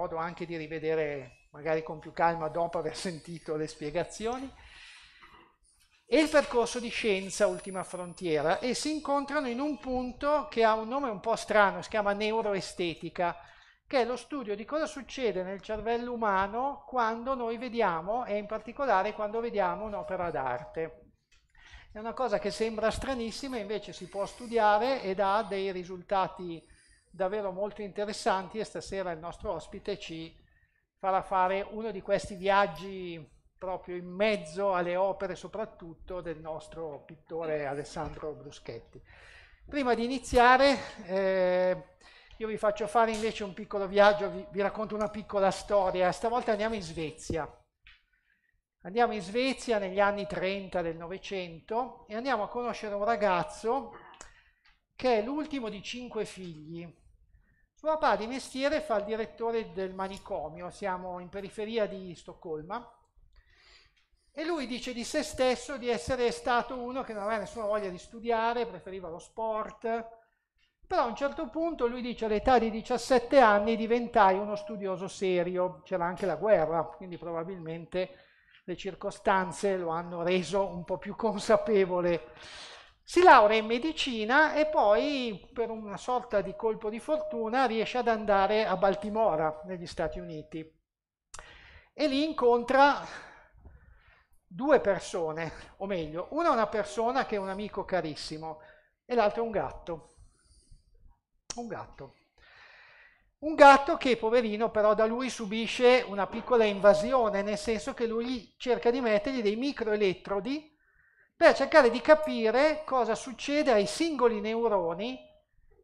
modo anche di rivedere magari con più calma dopo aver sentito le spiegazioni. E il percorso di scienza, ultima frontiera, e si incontrano in un punto che ha un nome un po' strano, si chiama neuroestetica, che è lo studio di cosa succede nel cervello umano quando noi vediamo, e in particolare quando vediamo un'opera d'arte. È una cosa che sembra stranissima, invece si può studiare ed ha dei risultati davvero molto interessanti e stasera il nostro ospite ci farà fare uno di questi viaggi proprio in mezzo alle opere soprattutto del nostro pittore Alessandro Bruschetti. Prima di iniziare eh, io vi faccio fare invece un piccolo viaggio, vi, vi racconto una piccola storia, stavolta andiamo in Svezia. Andiamo in Svezia negli anni 30 del Novecento e andiamo a conoscere un ragazzo che è l'ultimo di cinque figli suo papà di mestiere fa il direttore del manicomio, siamo in periferia di Stoccolma, e lui dice di se stesso di essere stato uno che non aveva nessuna voglia di studiare, preferiva lo sport, però a un certo punto lui dice all'età di 17 anni diventai uno studioso serio, c'era anche la guerra, quindi probabilmente le circostanze lo hanno reso un po' più consapevole si laurea in medicina e poi per una sorta di colpo di fortuna riesce ad andare a Baltimora negli Stati Uniti e lì incontra due persone, o meglio, una è una persona che è un amico carissimo e l'altro è un gatto. Un gatto. Un gatto che, poverino, però da lui subisce una piccola invasione, nel senso che lui cerca di mettergli dei microelettrodi per cercare di capire cosa succede ai singoli neuroni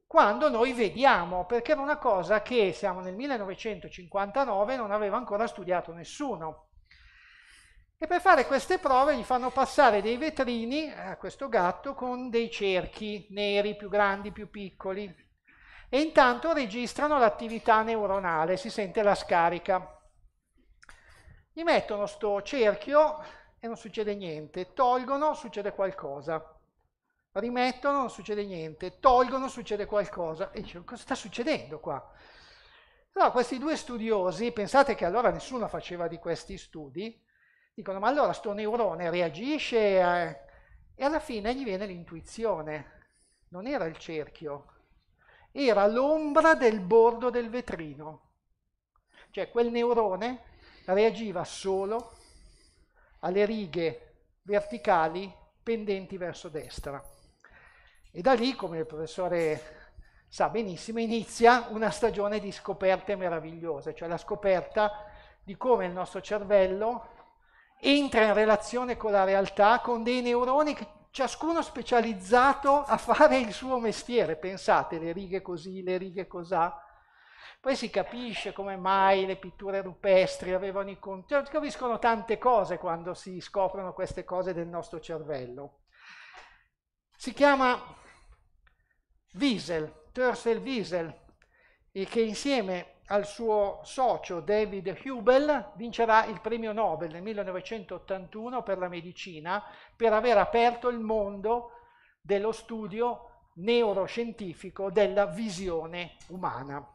quando noi vediamo, perché era una cosa che siamo nel 1959 e non aveva ancora studiato nessuno. E per fare queste prove gli fanno passare dei vetrini a questo gatto con dei cerchi neri, più grandi, più piccoli, e intanto registrano l'attività neuronale, si sente la scarica. Gli mettono sto cerchio e non succede niente, tolgono, succede qualcosa, rimettono, non succede niente, tolgono, succede qualcosa, e dice, cosa sta succedendo qua? Allora questi due studiosi, pensate che allora nessuno faceva di questi studi, dicono ma allora sto neurone reagisce a... Eh? e alla fine gli viene l'intuizione, non era il cerchio, era l'ombra del bordo del vetrino, cioè quel neurone reagiva solo alle righe verticali pendenti verso destra. E da lì, come il professore sa benissimo, inizia una stagione di scoperte meravigliose, cioè la scoperta di come il nostro cervello entra in relazione con la realtà con dei neuroni che ciascuno specializzato a fare il suo mestiere. Pensate, le righe così, le righe cos'ha. Poi si capisce come mai le pitture rupestri avevano i contorni, cioè, si capiscono tante cose quando si scoprono queste cose del nostro cervello. Si chiama Wiesel, Thurstel Wiesel, che insieme al suo socio David Hubel vincerà il premio Nobel nel 1981 per la medicina per aver aperto il mondo dello studio neuroscientifico della visione umana.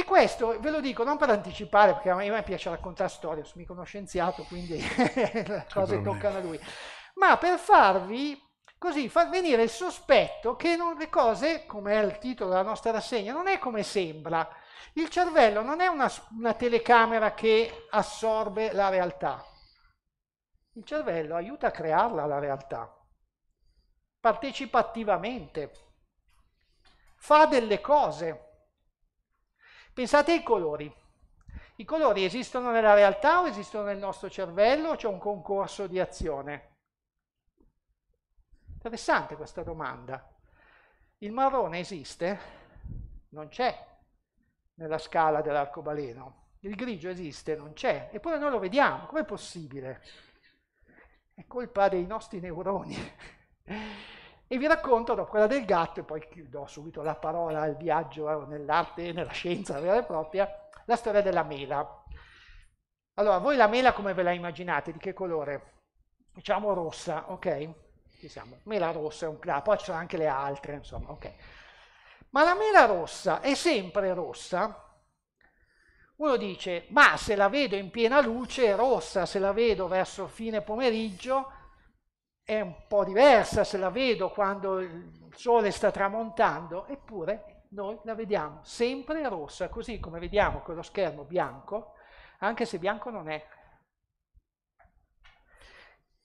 E questo ve lo dico non per anticipare, perché a me piace raccontare storie, sono mica uno scienziato, quindi le cose toccano a lui, ma per farvi così, far venire il sospetto che non, le cose, come è il titolo della nostra rassegna, non è come sembra. Il cervello non è una, una telecamera che assorbe la realtà. Il cervello aiuta a crearla la realtà, partecipa attivamente, fa delle cose Pensate ai colori. I colori esistono nella realtà o esistono nel nostro cervello o c'è un concorso di azione? Interessante questa domanda. Il marrone esiste? Non c'è nella scala dell'arcobaleno. Il grigio esiste? Non c'è. Eppure noi lo vediamo. Com'è possibile? È colpa dei nostri neuroni e vi racconto no, quella del gatto e poi do subito la parola al viaggio eh, nell'arte, e nella scienza vera e propria, la storia della mela. Allora, voi la mela come ve la immaginate? Di che colore? Diciamo rossa, ok? Ci siamo. Mela rossa è un classico, poi ci sono anche le altre, insomma, ok. Ma la mela rossa è sempre rossa? Uno dice, ma se la vedo in piena luce è rossa, se la vedo verso fine pomeriggio è un po' diversa se la vedo quando il sole sta tramontando, eppure noi la vediamo sempre rossa, così come vediamo con lo schermo bianco, anche se bianco non è.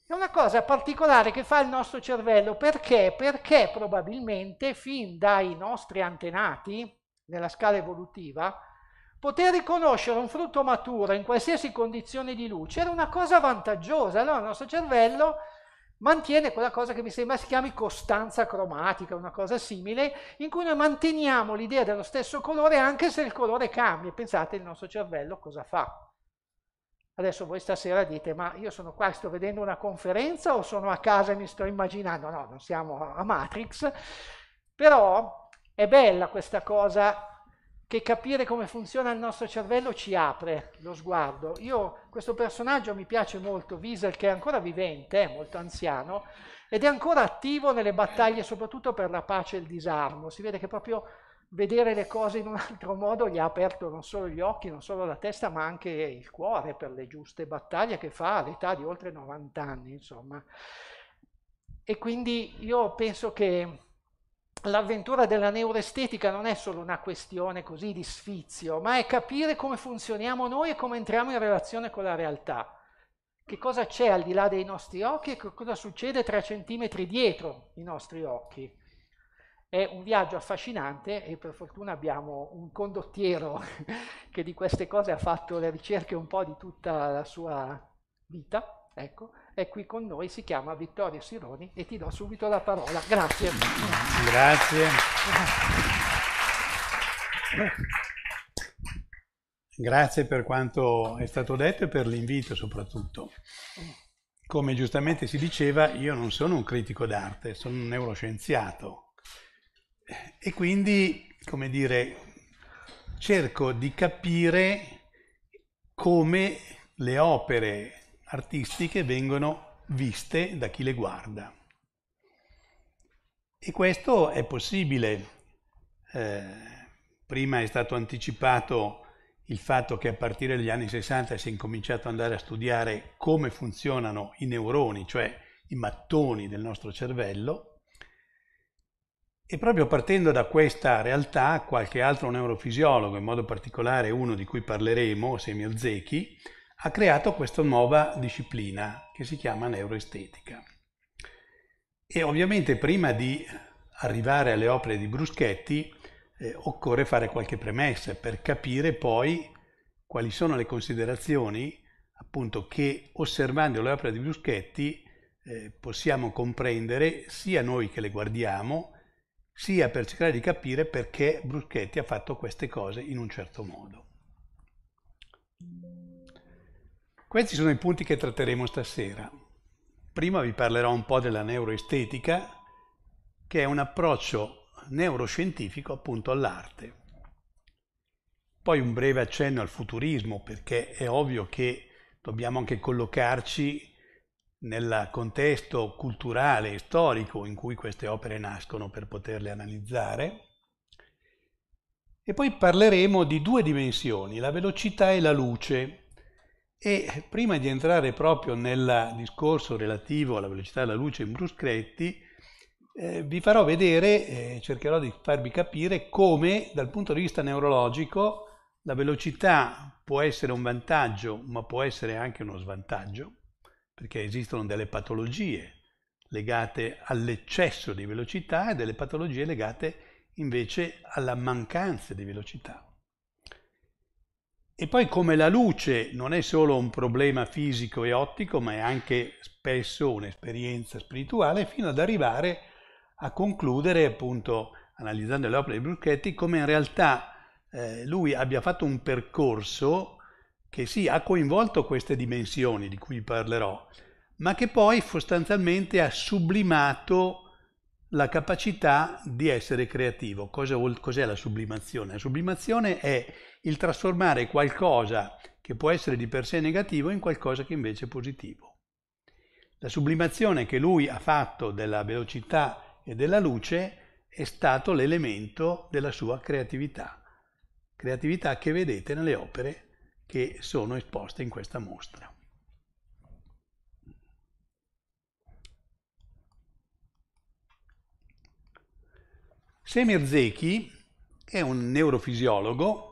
È una cosa particolare che fa il nostro cervello, perché? Perché probabilmente fin dai nostri antenati, nella scala evolutiva, poter riconoscere un frutto maturo in qualsiasi condizione di luce era una cosa vantaggiosa, allora il nostro cervello mantiene quella cosa che mi sembra si chiami costanza cromatica, una cosa simile, in cui noi manteniamo l'idea dello stesso colore anche se il colore cambia. Pensate il nostro cervello cosa fa. Adesso voi stasera dite, ma io sono qua, sto vedendo una conferenza o sono a casa e mi sto immaginando? No, non siamo a Matrix, però è bella questa cosa che capire come funziona il nostro cervello ci apre lo sguardo. Io, questo personaggio mi piace molto, Wiesel, che è ancora vivente, è molto anziano, ed è ancora attivo nelle battaglie, soprattutto per la pace e il disarmo. Si vede che proprio vedere le cose in un altro modo gli ha aperto non solo gli occhi, non solo la testa, ma anche il cuore per le giuste battaglie che fa all'età di oltre 90 anni, insomma. E quindi io penso che l'avventura della neuroestetica non è solo una questione così di sfizio, ma è capire come funzioniamo noi e come entriamo in relazione con la realtà. Che cosa c'è al di là dei nostri occhi e che cosa succede tre centimetri dietro i nostri occhi. È un viaggio affascinante e per fortuna abbiamo un condottiero che di queste cose ha fatto le ricerche un po' di tutta la sua vita, ecco, è qui con noi, si chiama Vittorio Sironi e ti do subito la parola. Grazie. Grazie. Grazie per quanto è stato detto e per l'invito soprattutto. Come giustamente si diceva, io non sono un critico d'arte, sono un neuroscienziato e quindi, come dire, cerco di capire come le opere artistiche vengono viste da chi le guarda. E questo è possibile. Eh, prima è stato anticipato il fatto che a partire dagli anni 60 si è incominciato ad andare a studiare come funzionano i neuroni, cioè i mattoni del nostro cervello. E proprio partendo da questa realtà, qualche altro neurofisiologo, in modo particolare uno di cui parleremo, Semio Zecchi, ha creato questa nuova disciplina che si chiama neuroestetica. E ovviamente prima di arrivare alle opere di Bruschetti eh, occorre fare qualche premessa per capire poi quali sono le considerazioni appunto che osservando le opere di Bruschetti eh, possiamo comprendere sia noi che le guardiamo sia per cercare di capire perché Bruschetti ha fatto queste cose in un certo modo. Questi sono i punti che tratteremo stasera. Prima vi parlerò un po' della neuroestetica, che è un approccio neuroscientifico appunto all'arte. Poi un breve accenno al futurismo, perché è ovvio che dobbiamo anche collocarci nel contesto culturale e storico in cui queste opere nascono per poterle analizzare. E poi parleremo di due dimensioni, la velocità e la luce, e prima di entrare proprio nel discorso relativo alla velocità della luce in bruschetti, eh, vi farò vedere, eh, cercherò di farvi capire come dal punto di vista neurologico la velocità può essere un vantaggio, ma può essere anche uno svantaggio, perché esistono delle patologie legate all'eccesso di velocità e delle patologie legate invece alla mancanza di velocità. E poi come la luce non è solo un problema fisico e ottico, ma è anche spesso un'esperienza spirituale, fino ad arrivare a concludere, appunto, analizzando le opere di Bruschetti, come in realtà eh, lui abbia fatto un percorso che sì, ha coinvolto queste dimensioni di cui parlerò, ma che poi sostanzialmente ha sublimato la capacità di essere creativo. Cosa vuol, cos'è la sublimazione? La sublimazione è il trasformare qualcosa che può essere di per sé negativo in qualcosa che invece è positivo. La sublimazione che lui ha fatto della velocità e della luce è stato l'elemento della sua creatività, creatività che vedete nelle opere che sono esposte in questa mostra. Semir Zeki è un neurofisiologo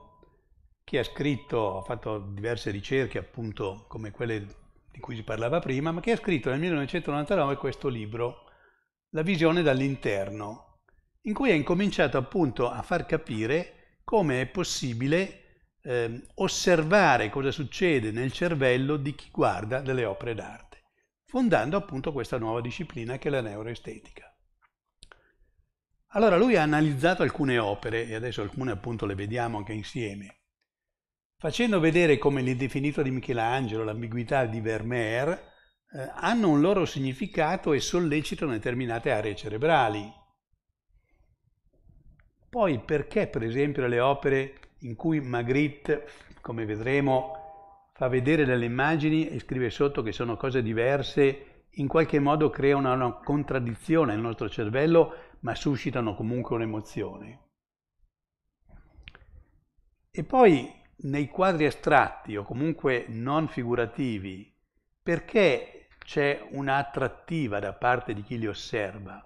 che ha scritto, ha fatto diverse ricerche appunto come quelle di cui si parlava prima, ma che ha scritto nel 1999 questo libro, La visione dall'interno, in cui ha incominciato appunto a far capire come è possibile eh, osservare cosa succede nel cervello di chi guarda delle opere d'arte, fondando appunto questa nuova disciplina che è la neuroestetica. Allora lui ha analizzato alcune opere, e adesso alcune appunto le vediamo anche insieme, facendo vedere come l'indefinito di Michelangelo, l'ambiguità di Vermeer, eh, hanno un loro significato e sollecitano determinate aree cerebrali. Poi perché per esempio le opere in cui Magritte, come vedremo, fa vedere delle immagini e scrive sotto che sono cose diverse, in qualche modo creano una contraddizione nel nostro cervello, ma suscitano comunque un'emozione. E poi nei quadri astratti o comunque non figurativi, perché c'è un'attrattiva da parte di chi li osserva?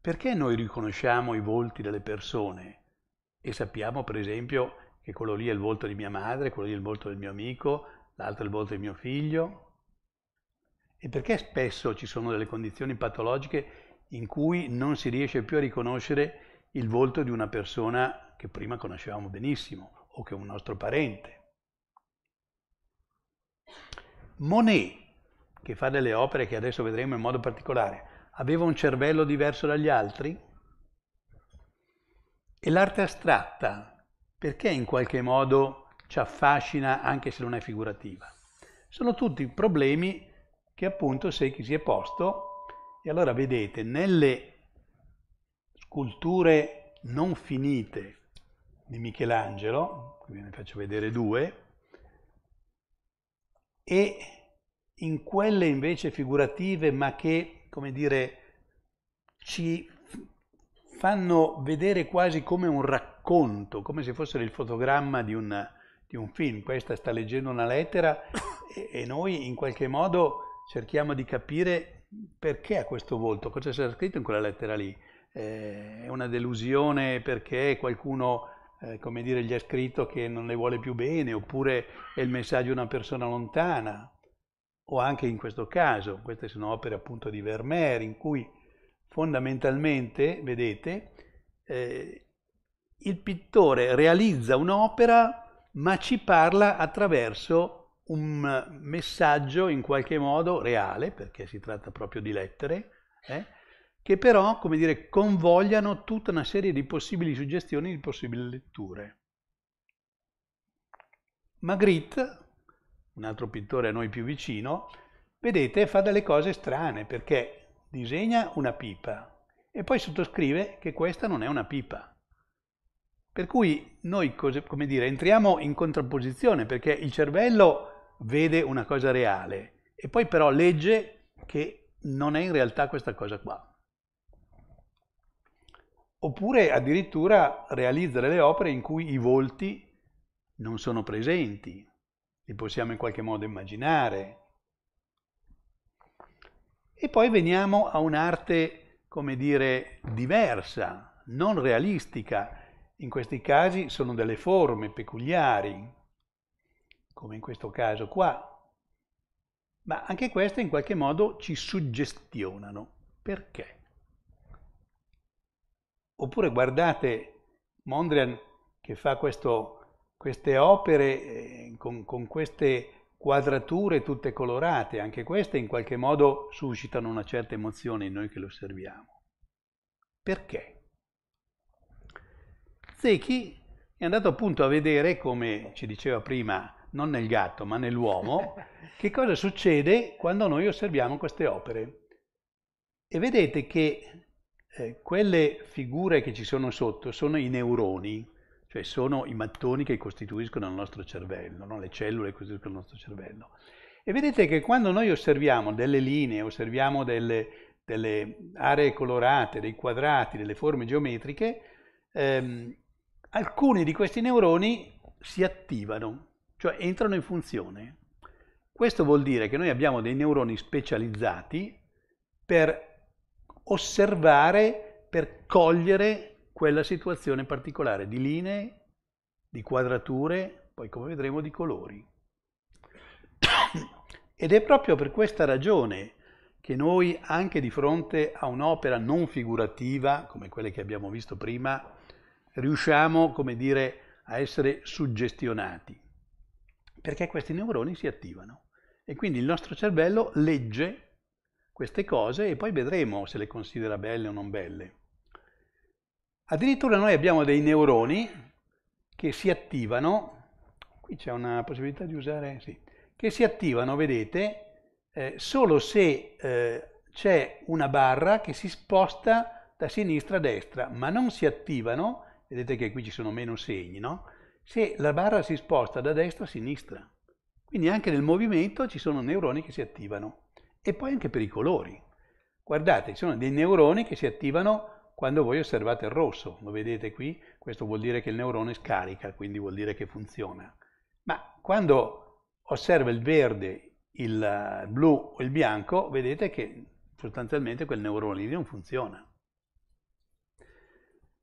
Perché noi riconosciamo i volti delle persone e sappiamo, per esempio, che quello lì è il volto di mia madre, quello lì è il volto del mio amico, l'altro è il volto di mio figlio? E perché spesso ci sono delle condizioni patologiche in cui non si riesce più a riconoscere il volto di una persona che prima conoscevamo benissimo o che è un nostro parente. Monet, che fa delle opere che adesso vedremo in modo particolare, aveva un cervello diverso dagli altri? E l'arte astratta, perché in qualche modo ci affascina anche se non è figurativa? Sono tutti problemi che appunto Secchi si è posto e allora vedete nelle Sculture non finite di Michelangelo, ve ne faccio vedere due, e in quelle invece figurative ma che, come dire, ci fanno vedere quasi come un racconto, come se fossero il fotogramma di un, di un film. Questa sta leggendo una lettera e, e, noi in qualche modo cerchiamo di capire perché ha questo volto, cosa c'era scritto in quella lettera lì eh, è una delusione perché qualcuno, eh, come dire, gli ha scritto che non le vuole più bene, oppure è il messaggio di una persona lontana, o anche in questo caso, queste sono opere appunto di Vermeer, in cui fondamentalmente, vedete, eh, il pittore realizza un'opera ma ci parla attraverso un messaggio in qualche modo reale, perché si tratta proprio di lettere, eh, che però, come dire, convogliano tutta una serie di possibili suggestioni, di possibili letture. Magritte, un altro pittore a noi più vicino, vedete, fa delle cose strane perché disegna una pipa e poi sottoscrive che questa non è una pipa. Per cui noi, come dire, entriamo in contrapposizione perché il cervello vede una cosa reale e poi però legge che non è in realtà questa cosa qua oppure addirittura realizzare le opere in cui i volti non sono presenti, li possiamo in qualche modo immaginare. E poi veniamo a un'arte, come dire, diversa, non realistica. In questi casi sono delle forme peculiari, come in questo caso qua, ma anche queste in qualche modo ci suggestionano. Perché? Oppure guardate Mondrian che fa questo, queste opere eh, con, con queste quadrature tutte colorate, anche queste in qualche modo suscitano una certa emozione in noi che lo osserviamo. Perché? Zecchi è andato appunto a vedere, come ci diceva prima, non nel gatto ma nell'uomo, che cosa succede quando noi osserviamo queste opere. E vedete che eh, quelle figure che ci sono sotto sono i neuroni, cioè sono i mattoni che costituiscono il nostro cervello, no? le cellule che costituiscono il nostro cervello. E vedete che quando noi osserviamo delle linee, osserviamo delle, delle aree colorate, dei quadrati, delle forme geometriche, ehm, alcuni di questi neuroni si attivano, cioè entrano in funzione. Questo vuol dire che noi abbiamo dei neuroni specializzati per osservare per cogliere quella situazione particolare di linee, di quadrature, poi come vedremo di colori. Ed è proprio per questa ragione che noi anche di fronte a un'opera non figurativa, come quelle che abbiamo visto prima, riusciamo, come dire, a essere suggestionati, perché questi neuroni si attivano e quindi il nostro cervello legge queste cose e poi vedremo se le considera belle o non belle. Addirittura noi abbiamo dei neuroni che si attivano, qui c'è una possibilità di usare, sì, che si attivano, vedete, eh, solo se eh, c'è una barra che si sposta da sinistra a destra, ma non si attivano, vedete che qui ci sono meno segni, no? Se la barra si sposta da destra a sinistra. Quindi anche nel movimento ci sono neuroni che si attivano e poi anche per i colori. Guardate, ci sono dei neuroni che si attivano quando voi osservate il rosso, lo vedete qui, questo vuol dire che il neurone scarica, quindi vuol dire che funziona. Ma quando osserva il verde, il eh, blu o il bianco, vedete che sostanzialmente quel neurone lì non funziona.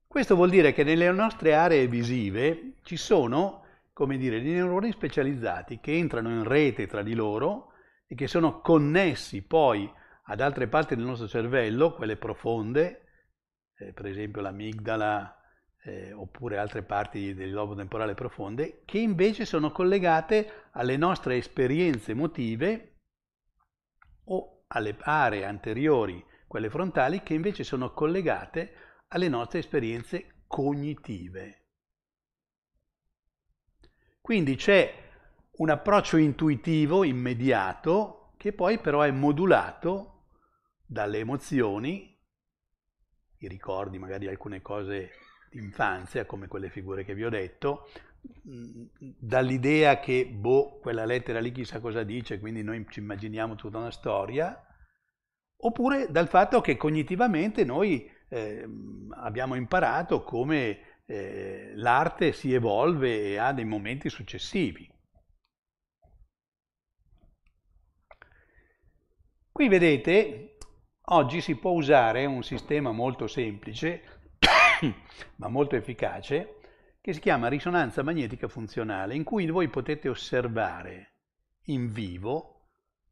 Questo vuol dire che nelle nostre aree visive ci sono, come dire, dei neuroni specializzati che entrano in rete tra di loro e che sono connessi poi ad altre parti del nostro cervello, quelle profonde, eh, per esempio l'amigdala eh, oppure altre parti del lobo temporale profonde, che invece sono collegate alle nostre esperienze emotive o alle aree anteriori, quelle frontali, che invece sono collegate alle nostre esperienze cognitive. Quindi c'è un approccio intuitivo, immediato, che poi però è modulato dalle emozioni, i ricordi magari alcune cose d'infanzia, come quelle figure che vi ho detto, dall'idea che, boh, quella lettera lì chissà cosa dice, quindi noi ci immaginiamo tutta una storia, oppure dal fatto che cognitivamente noi eh, abbiamo imparato come eh, l'arte si evolve e ha dei momenti successivi. Qui vedete, oggi si può usare un sistema molto semplice, ma molto efficace, che si chiama risonanza magnetica funzionale, in cui voi potete osservare in vivo,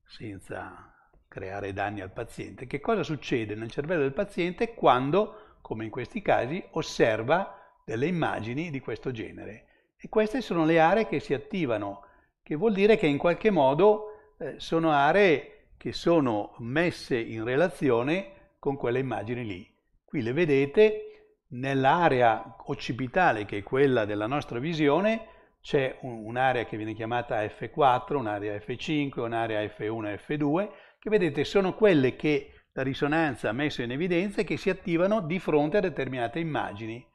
senza creare danni al paziente, che cosa succede nel cervello del paziente quando, come in questi casi, osserva delle immagini di questo genere. E queste sono le aree che si attivano, che vuol dire che in qualche modo eh, sono aree che sono messe in relazione con quelle immagini lì. Qui le vedete, nell'area occipitale che è quella della nostra visione c'è un'area che viene chiamata F4, un'area F5, un'area F1 F2, che vedete sono quelle che la risonanza ha messo in evidenza e che si attivano di fronte a determinate immagini.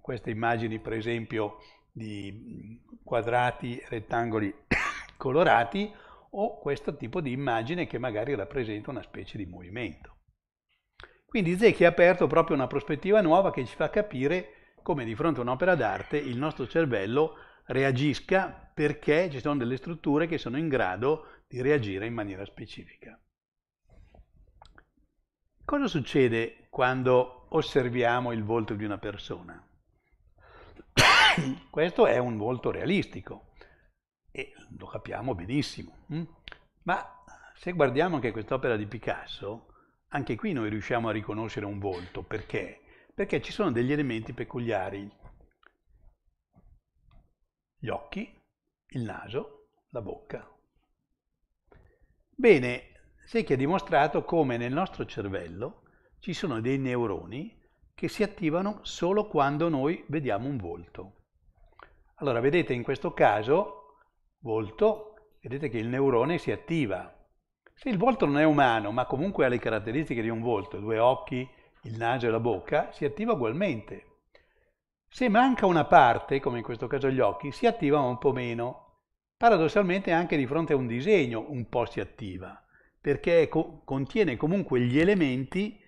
Queste immagini, per esempio, di quadrati rettangoli colorati o questo tipo di immagine che magari rappresenta una specie di movimento. Quindi Zecchi ha aperto proprio una prospettiva nuova che ci fa capire come di fronte a un'opera d'arte il nostro cervello reagisca perché ci sono delle strutture che sono in grado di reagire in maniera specifica. Cosa succede quando osserviamo il volto di una persona? Questo è un volto realistico, e lo capiamo benissimo. Mm? Ma se guardiamo anche quest'opera di Picasso, anche qui noi riusciamo a riconoscere un volto. Perché? Perché ci sono degli elementi peculiari. Gli occhi, il naso, la bocca. Bene, Secchi ha dimostrato come nel nostro cervello ci sono dei neuroni che si attivano solo quando noi vediamo un volto. Allora, vedete, in questo caso volto, vedete che il neurone si attiva. Se il volto non è umano, ma comunque ha le caratteristiche di un volto, due occhi, il naso e la bocca, si attiva ugualmente. Se manca una parte, come in questo caso gli occhi, si attiva un po' meno. Paradossalmente anche di fronte a un disegno un po' si attiva, perché co contiene comunque gli elementi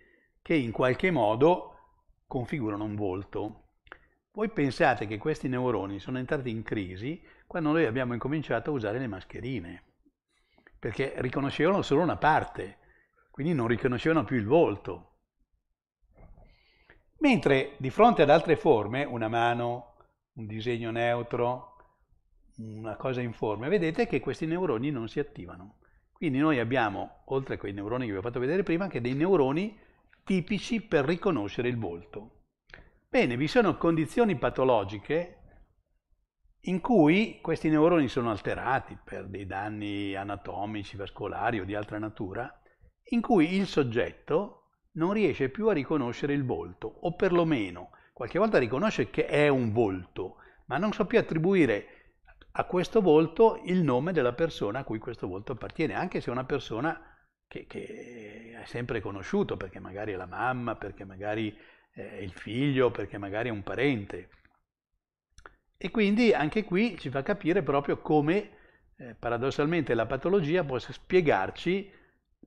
che in qualche modo configurano un volto. Voi pensate che questi neuroni sono entrati in crisi quando noi abbiamo incominciato a usare le mascherine, perché riconoscevano solo una parte, quindi non riconoscevano più il volto. Mentre di fronte ad altre forme, una mano, un disegno neutro, una cosa in forma, vedete che questi neuroni non si attivano. Quindi noi abbiamo, oltre a quei neuroni che vi ho fatto vedere prima, anche dei neuroni tipici per riconoscere il volto. Bene, vi sono condizioni patologiche in cui questi neuroni sono alterati per dei danni anatomici, vascolari o di altra natura, in cui il soggetto non riesce più a riconoscere il volto, o perlomeno qualche volta riconosce che è un volto, ma non so più attribuire a questo volto il nome della persona a cui questo volto appartiene, anche se è una persona che, che è sempre conosciuto, perché magari è la mamma, perché magari eh, il figlio, perché magari è un parente. E quindi anche qui ci fa capire proprio come eh, paradossalmente la patologia possa spiegarci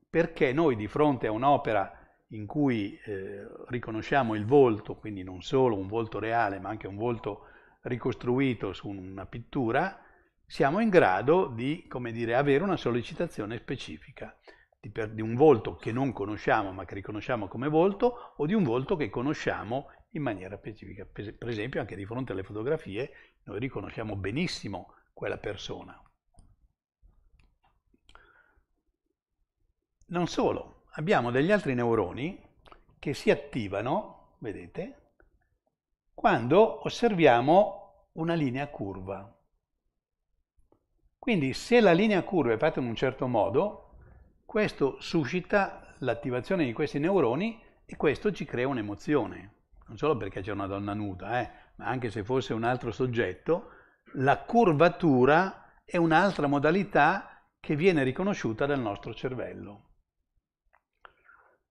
perché noi di fronte a un'opera in cui eh, riconosciamo il volto, quindi non solo un volto reale ma anche un volto ricostruito su una pittura, siamo in grado di, come dire, avere una sollecitazione specifica di, per, di un volto che non conosciamo ma che riconosciamo come volto o di un volto che conosciamo in maniera specifica. Per esempio anche di fronte alle fotografie noi riconosciamo benissimo quella persona. Non solo, abbiamo degli altri neuroni che si attivano, vedete, quando osserviamo una linea curva. Quindi se la linea curva è fatta in un certo modo, questo suscita l'attivazione di questi neuroni e questo ci crea un'emozione. Non solo perché c'è una donna nuda, eh, ma anche se fosse un altro soggetto, la curvatura è un'altra modalità che viene riconosciuta dal nostro cervello.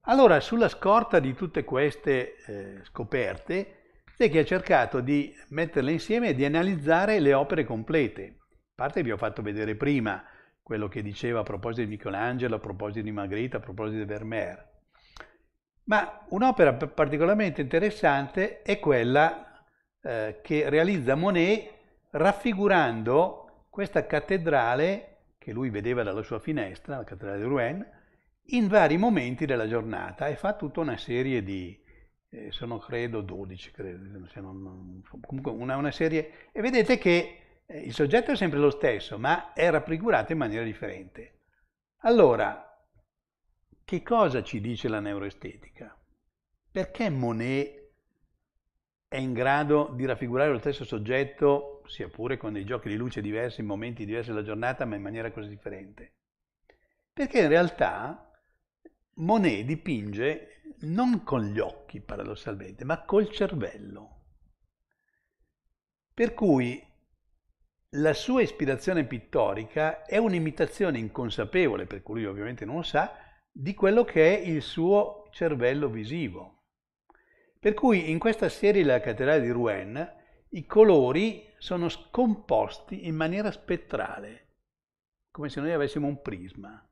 Allora, sulla scorta di tutte queste eh, scoperte, Zecchi ha cercato di metterle insieme e di analizzare le opere complete. A parte vi ho fatto vedere prima quello che diceva a proposito di Michelangelo, a proposito di Magritte, a proposito di Vermeer. Ma un'opera particolarmente interessante è quella eh, che realizza Monet raffigurando questa cattedrale che lui vedeva dalla sua finestra, la cattedrale di Rouen, in vari momenti della giornata e fa tutta una serie di, eh, sono credo 12, credo, non, comunque una, una serie, e vedete che eh, il soggetto è sempre lo stesso, ma è raffigurato in maniera differente. Allora, che cosa ci dice la neuroestetica? Perché Monet è in grado di raffigurare lo stesso soggetto, sia pure con dei giochi di luce diversi, in momenti diversi della giornata, ma in maniera così differente? Perché in realtà Monet dipinge non con gli occhi, paradossalmente, ma col cervello. Per cui la sua ispirazione pittorica è un'imitazione inconsapevole, per cui ovviamente non lo sa, di quello che è il suo cervello visivo. Per cui in questa serie La cattedrale di Rouen i colori sono scomposti in maniera spettrale, come se noi avessimo un prisma.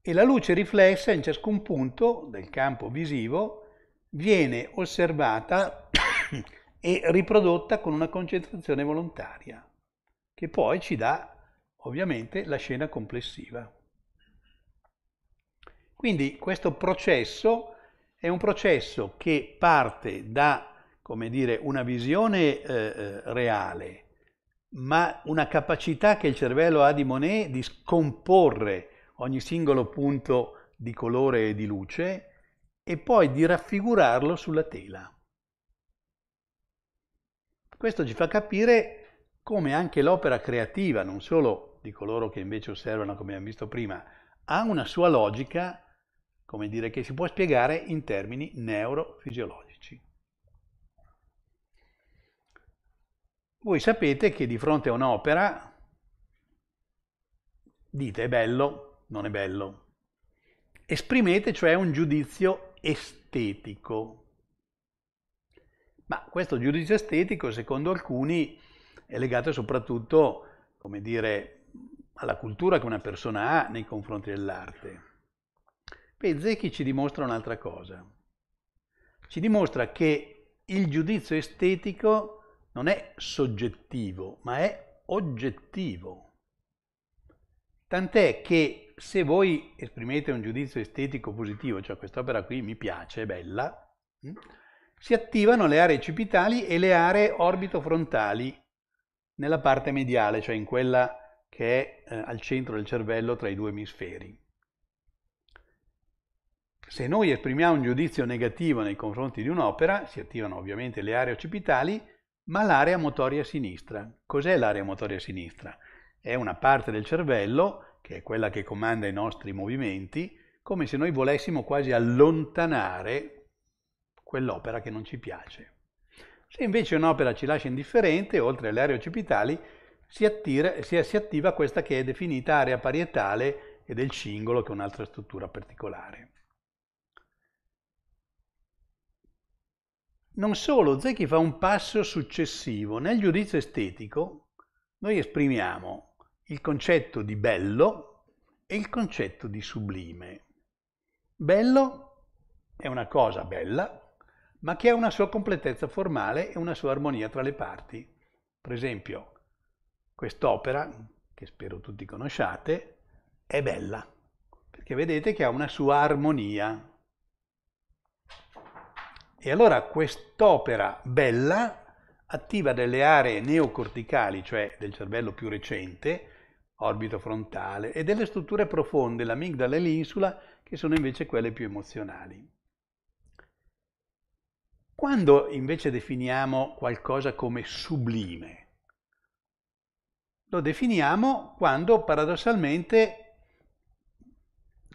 E la luce riflessa in ciascun punto del campo visivo viene osservata e riprodotta con una concentrazione volontaria, che poi ci dà ovviamente la scena complessiva. Quindi questo processo è un processo che parte da come dire, una visione eh, eh reale, ma una capacità che il cervello ha di Monet di scomporre ogni singolo punto di colore e di luce e poi di raffigurarlo sulla tela. Questo ci fa capire come anche l'opera creativa, non solo di coloro che invece osservano, come abbiamo visto prima, ha una sua logica, come dire, che si può spiegare in termini neurofisiologici. Voi sapete che di fronte a un'opera dite è bello, non è bello. Esprimete cioè un giudizio estetico, ma questo giudizio estetico, secondo alcuni, è legato soprattutto, come dire, alla cultura che una persona ha nei confronti dell'arte. Pezzecchi ci dimostra un'altra cosa. Ci dimostra che il giudizio estetico non è soggettivo, ma è oggettivo. Tant'è che se voi esprimete un giudizio estetico positivo, cioè quest'opera qui mi piace, è bella, hm? si attivano le aree occipitali e le aree orbitofrontali nella parte mediale, cioè in quella che è eh, al centro del cervello tra i due emisferi. Se noi esprimiamo un giudizio negativo nei confronti di un'opera, si attivano ovviamente le aree occipitali, ma l'area motoria sinistra. Cos'è l'area motoria sinistra? È una parte del cervello, che è quella che comanda i nostri movimenti, come se noi volessimo quasi allontanare quell'opera che non ci piace. Se invece un'opera ci lascia indifferente, oltre alle aree occipitali, si, attira, si, si attiva questa che è definita area parietale e del cingolo, che è un'altra struttura particolare. Non solo, Zecchi fa un passo successivo. Nel giudizio estetico noi esprimiamo il concetto di bello e il concetto di sublime. Bello è una cosa bella, ma che ha una sua completezza formale e una sua armonia tra le parti. Per esempio, quest'opera, che spero tutti conosciate, è bella, perché vedete che ha una sua armonia. E allora quest'opera bella attiva delle aree neocorticali, cioè del cervello più recente, orbito frontale, e delle strutture profonde, l'amigdala e l'insula, che sono invece quelle più emozionali. Quando invece definiamo qualcosa come sublime? Lo definiamo quando paradossalmente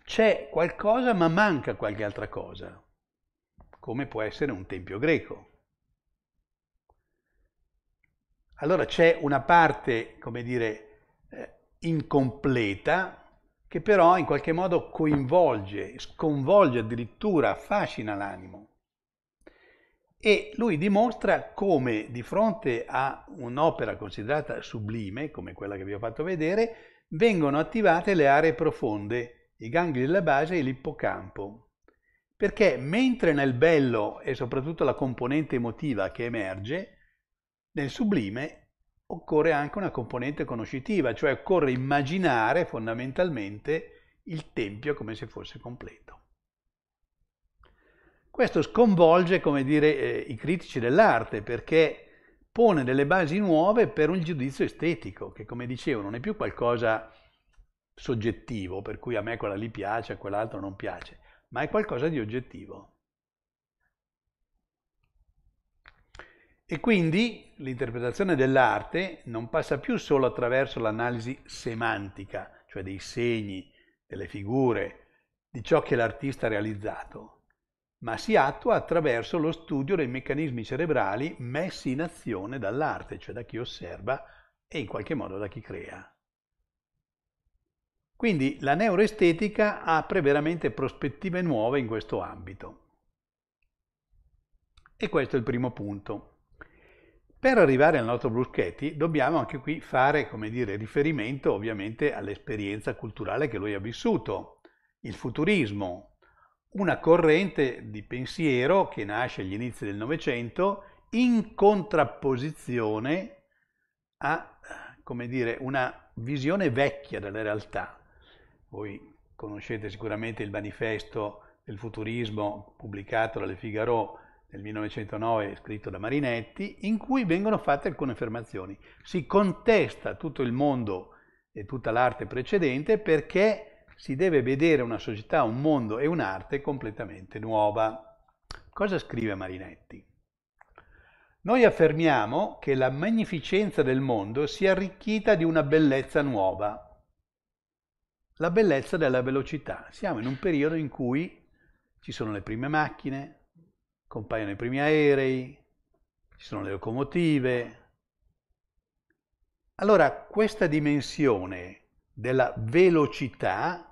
c'è qualcosa ma manca qualche altra cosa, come può essere un tempio greco. Allora c'è una parte, come dire, eh, incompleta, che però in qualche modo coinvolge, sconvolge addirittura, affascina l'animo e lui dimostra come di fronte a un'opera considerata sublime, come quella che vi ho fatto vedere, vengono attivate le aree profonde, i gangli della base e l'ippocampo. Perché mentre nel bello è soprattutto la componente emotiva che emerge, nel sublime occorre anche una componente conoscitiva, cioè occorre immaginare fondamentalmente il tempio come se fosse completo. Questo sconvolge, come dire, eh, i critici dell'arte perché pone delle basi nuove per un giudizio estetico, che come dicevo non è più qualcosa soggettivo, per cui a me quella lì piace, a quell'altro non piace, ma è qualcosa di oggettivo. E quindi l'interpretazione dell'arte non passa più solo attraverso l'analisi semantica, cioè dei segni, delle figure, di ciò che l'artista ha realizzato, ma si attua attraverso lo studio dei meccanismi cerebrali messi in azione dall'arte, cioè da chi osserva e in qualche modo da chi crea. Quindi la neuroestetica apre veramente prospettive nuove in questo ambito. E questo è il primo punto. Per arrivare al nostro Bruschetti dobbiamo anche qui fare, come dire, riferimento ovviamente all'esperienza culturale che lui ha vissuto, il futurismo, una corrente di pensiero che nasce agli inizi del Novecento in contrapposizione a, come dire, una visione vecchia della realtà. Voi conoscete sicuramente il manifesto del futurismo pubblicato dalle Figaro nel 1909, scritto da Marinetti, in cui vengono fatte alcune affermazioni. Si contesta tutto il mondo e tutta l'arte precedente perché si deve vedere una società, un mondo e un'arte completamente nuova. Cosa scrive Marinetti? Noi affermiamo che la magnificenza del mondo sia arricchita di una bellezza nuova, la bellezza della velocità. Siamo in un periodo in cui ci sono le prime macchine, compaiono i primi aerei, ci sono le locomotive. Allora questa dimensione della velocità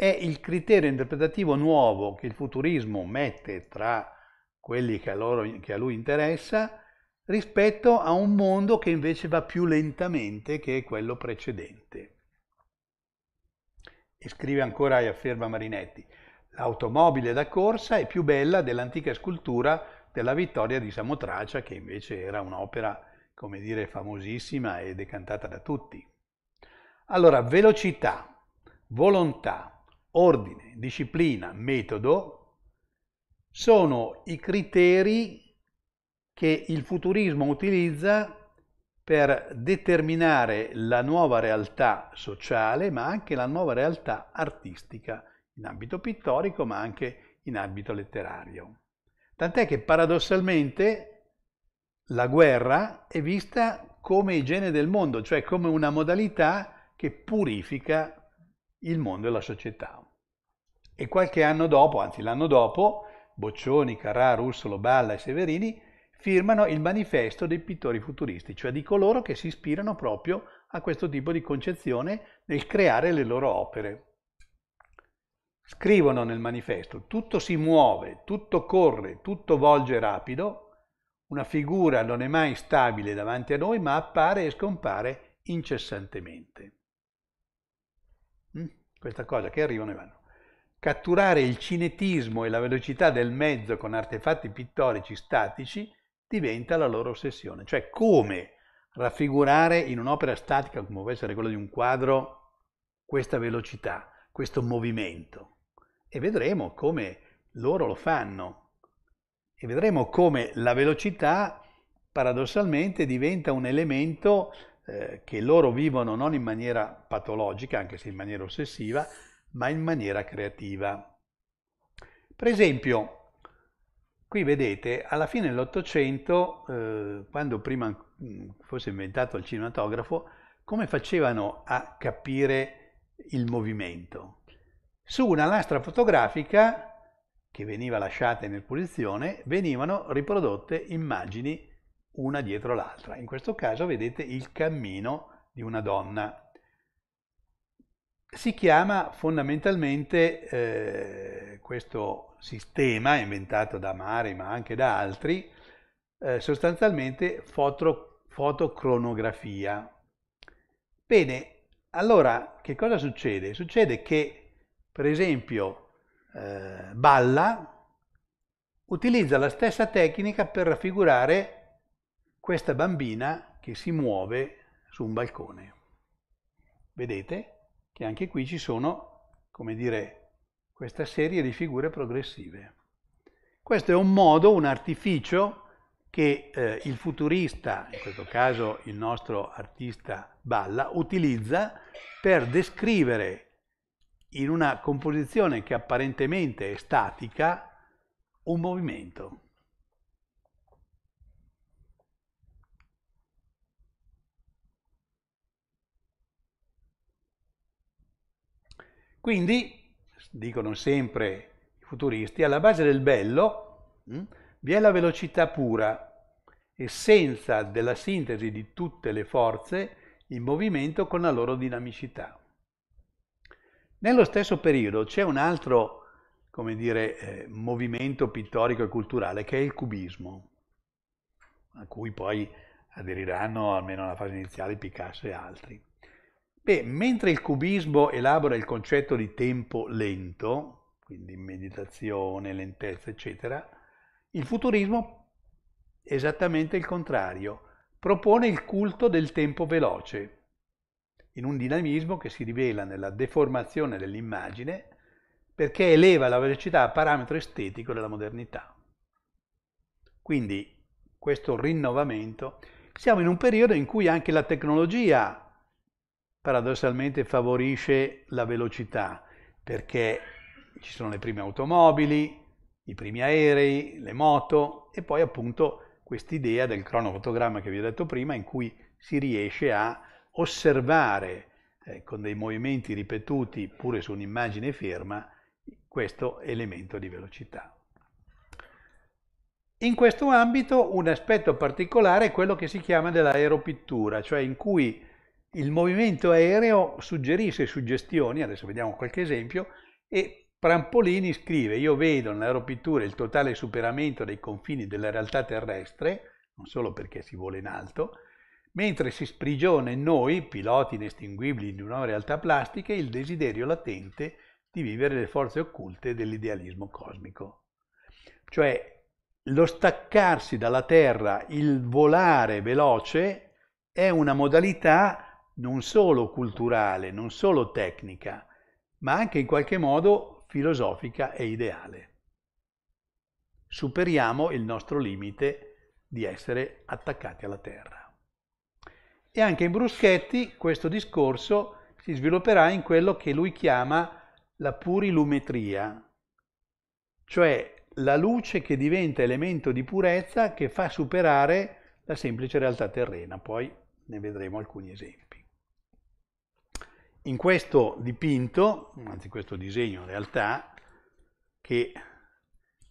è il criterio interpretativo nuovo che il futurismo mette tra quelli che a, loro, che a lui interessa rispetto a un mondo che invece va più lentamente che quello precedente. E scrive ancora e afferma Marinetti, l'automobile da corsa è più bella dell'antica scultura della vittoria di Samotracia, che invece era un'opera, come dire, famosissima e decantata da tutti. Allora, velocità, volontà, ordine, disciplina, metodo, sono i criteri che il futurismo utilizza per determinare la nuova realtà sociale, ma anche la nuova realtà artistica, in ambito pittorico, ma anche in ambito letterario. Tant'è che paradossalmente la guerra è vista come igiene del mondo, cioè come una modalità che purifica il mondo e la società. E qualche anno dopo, anzi l'anno dopo, Boccioni, Carrà, Ursolo, Balla e Severini firmano il manifesto dei pittori futuristi, cioè di coloro che si ispirano proprio a questo tipo di concezione nel creare le loro opere. Scrivono nel manifesto, tutto si muove, tutto corre, tutto volge rapido, una figura non è mai stabile davanti a noi ma appare e scompare incessantemente. Mm? Questa cosa che arrivano e vanno catturare il cinetismo e la velocità del mezzo con artefatti pittorici statici diventa la loro ossessione, cioè come raffigurare in un'opera statica come può essere quella di un quadro questa velocità, questo movimento. E vedremo come loro lo fanno e vedremo come la velocità paradossalmente diventa un elemento eh, che loro vivono non in maniera patologica, anche se in maniera ossessiva, ma in maniera creativa. Per esempio, qui vedete, alla fine dell'Ottocento, eh, quando prima mm, fosse inventato il cinematografo, come facevano a capire il movimento? Su una lastra fotografica che veniva lasciata in esposizione, venivano riprodotte immagini una dietro l'altra. In questo caso vedete il cammino di una donna si chiama fondamentalmente eh, questo sistema inventato da Mari ma anche da altri, eh, sostanzialmente foto, fotocronografia. Bene, allora che cosa succede? Succede che per esempio eh, Balla utilizza la stessa tecnica per raffigurare questa bambina che si muove su un balcone. Vedete? che anche qui ci sono, come dire, questa serie di figure progressive. Questo è un modo, un artificio che eh, il futurista, in questo caso il nostro artista Balla, utilizza per descrivere in una composizione che apparentemente è statica un movimento. Quindi, dicono sempre i futuristi, alla base del bello mh, hm, vi è la velocità pura, essenza della sintesi di tutte le forze in movimento con la loro dinamicità. Nello stesso periodo c'è un altro come dire, eh, movimento pittorico e culturale che è il cubismo, a cui poi aderiranno almeno alla fase iniziale Picasso e altri. Beh, mentre il cubismo elabora il concetto di tempo lento, quindi meditazione, lentezza, eccetera, il futurismo è esattamente il contrario, propone il culto del tempo veloce, in un dinamismo che si rivela nella deformazione dell'immagine perché eleva la velocità a parametro estetico della modernità. Quindi questo rinnovamento, siamo in un periodo in cui anche la tecnologia paradossalmente favorisce la velocità perché ci sono le prime automobili, i primi aerei, le moto e poi appunto quest'idea del cronofotogramma che vi ho detto prima in cui si riesce a osservare eh, con dei movimenti ripetuti pure su un'immagine ferma questo elemento di velocità. In questo ambito un aspetto particolare è quello che si chiama dell'aeropittura, cioè in cui il movimento aereo suggerisce suggestioni, adesso vediamo qualche esempio, e Prampolini scrive, io vedo nell'aeropittura il totale superamento dei confini della realtà terrestre, non solo perché si vola in alto, mentre si sprigiona in noi, piloti inestinguibili di una realtà plastica, il desiderio latente di vivere le forze occulte dell'idealismo cosmico. Cioè lo staccarsi dalla Terra, il volare veloce, è una modalità non solo culturale, non solo tecnica, ma anche in qualche modo filosofica e ideale. Superiamo il nostro limite di essere attaccati alla terra. E anche in Bruschetti questo discorso si svilupperà in quello che lui chiama la purilumetria, cioè la luce che diventa elemento di purezza che fa superare la semplice realtà terrena. Poi ne vedremo alcuni esempi. In questo dipinto, anzi questo disegno in realtà, che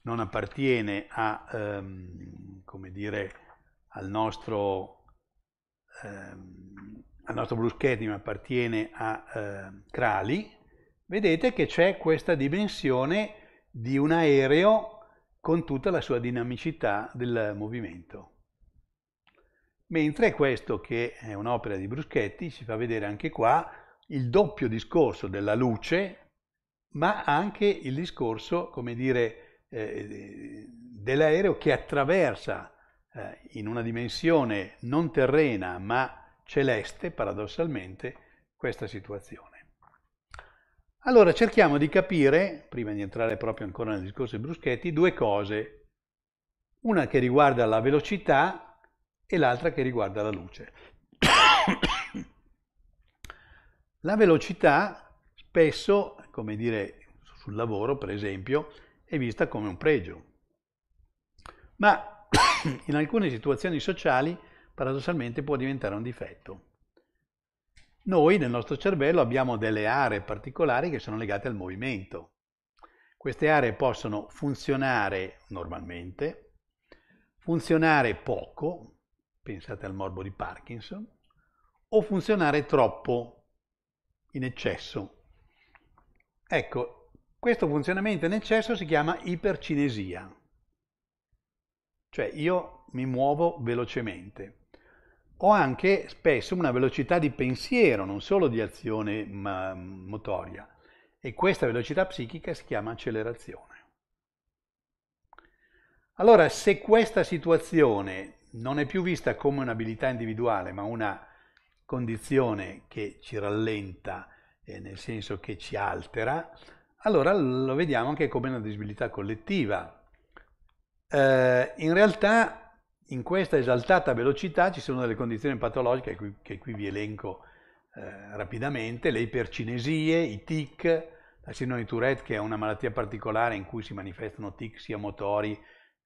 non appartiene a, ehm, come dire, al nostro, ehm, al nostro Bruschetti, ma appartiene a eh, Crali, vedete che c'è questa dimensione di un aereo con tutta la sua dinamicità del movimento. Mentre questo, che è un'opera di Bruschetti, ci fa vedere anche qua il doppio discorso della luce, ma anche il discorso, come dire, eh, dell'aereo che attraversa eh, in una dimensione non terrena ma celeste, paradossalmente, questa situazione. Allora cerchiamo di capire, prima di entrare proprio ancora nel discorso di Bruschetti, due cose. Una che riguarda la velocità e l'altra che riguarda la luce. La velocità spesso, come dire, sul lavoro per esempio, è vista come un pregio. Ma in alcune situazioni sociali paradossalmente può diventare un difetto. Noi nel nostro cervello abbiamo delle aree particolari che sono legate al movimento. Queste aree possono funzionare normalmente, funzionare poco, pensate al morbo di Parkinson, o funzionare troppo, in eccesso. Ecco, questo funzionamento in eccesso si chiama ipercinesia, cioè io mi muovo velocemente. Ho anche spesso una velocità di pensiero, non solo di azione mm, motoria, e questa velocità psichica si chiama accelerazione. Allora, se questa situazione non è più vista come un'abilità individuale, ma una condizione che ci rallenta, eh, nel senso che ci altera, allora lo vediamo anche come una disabilità collettiva. Eh, in realtà in questa esaltata velocità ci sono delle condizioni patologiche che, che qui vi elenco eh, rapidamente, le ipercinesie, i tic, la sindrome di Tourette che è una malattia particolare in cui si manifestano tic sia motori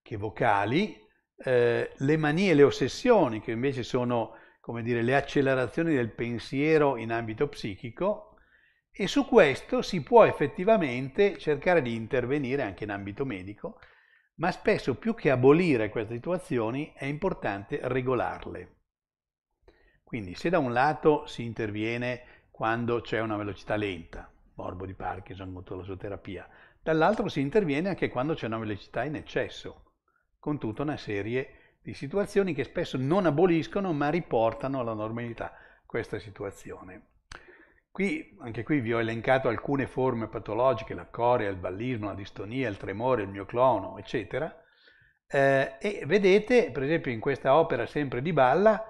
che vocali, eh, le manie, le ossessioni che invece sono come dire, le accelerazioni del pensiero in ambito psichico e su questo si può effettivamente cercare di intervenire anche in ambito medico, ma spesso più che abolire queste situazioni è importante regolarle. Quindi se da un lato si interviene quando c'è una velocità lenta, morbo di Parkinson, con la sua terapia, dall'altro si interviene anche quando c'è una velocità in eccesso, con tutta una serie di di situazioni che spesso non aboliscono ma riportano alla normalità questa situazione. Qui, anche qui vi ho elencato alcune forme patologiche, la corea, il ballismo, la distonia, il tremore, il mioclono, eccetera, eh, e vedete, per esempio, in questa opera sempre di Balla,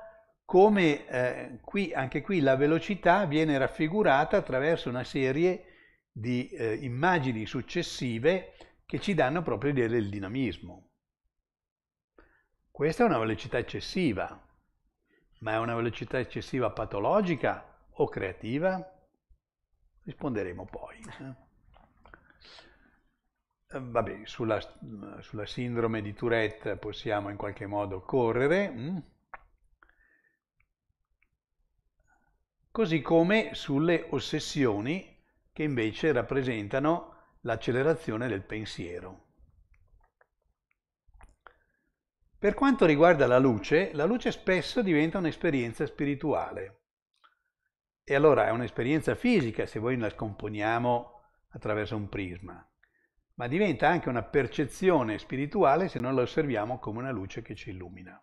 come eh, qui, anche qui la velocità viene raffigurata attraverso una serie di eh, immagini successive che ci danno proprio l'idea del dinamismo. Questa è una velocità eccessiva, ma è una velocità eccessiva patologica o creativa? Risponderemo poi. Eh? eh vabbè, sulla, mm, sulla, sindrome di Tourette possiamo in qualche modo correre, mm. così come sulle ossessioni che invece rappresentano l'accelerazione del pensiero. Per quanto riguarda la luce, la luce spesso diventa un'esperienza spirituale. E allora è un'esperienza fisica se voi la scomponiamo attraverso un prisma, ma diventa anche una percezione spirituale se noi la osserviamo come una luce che ci illumina.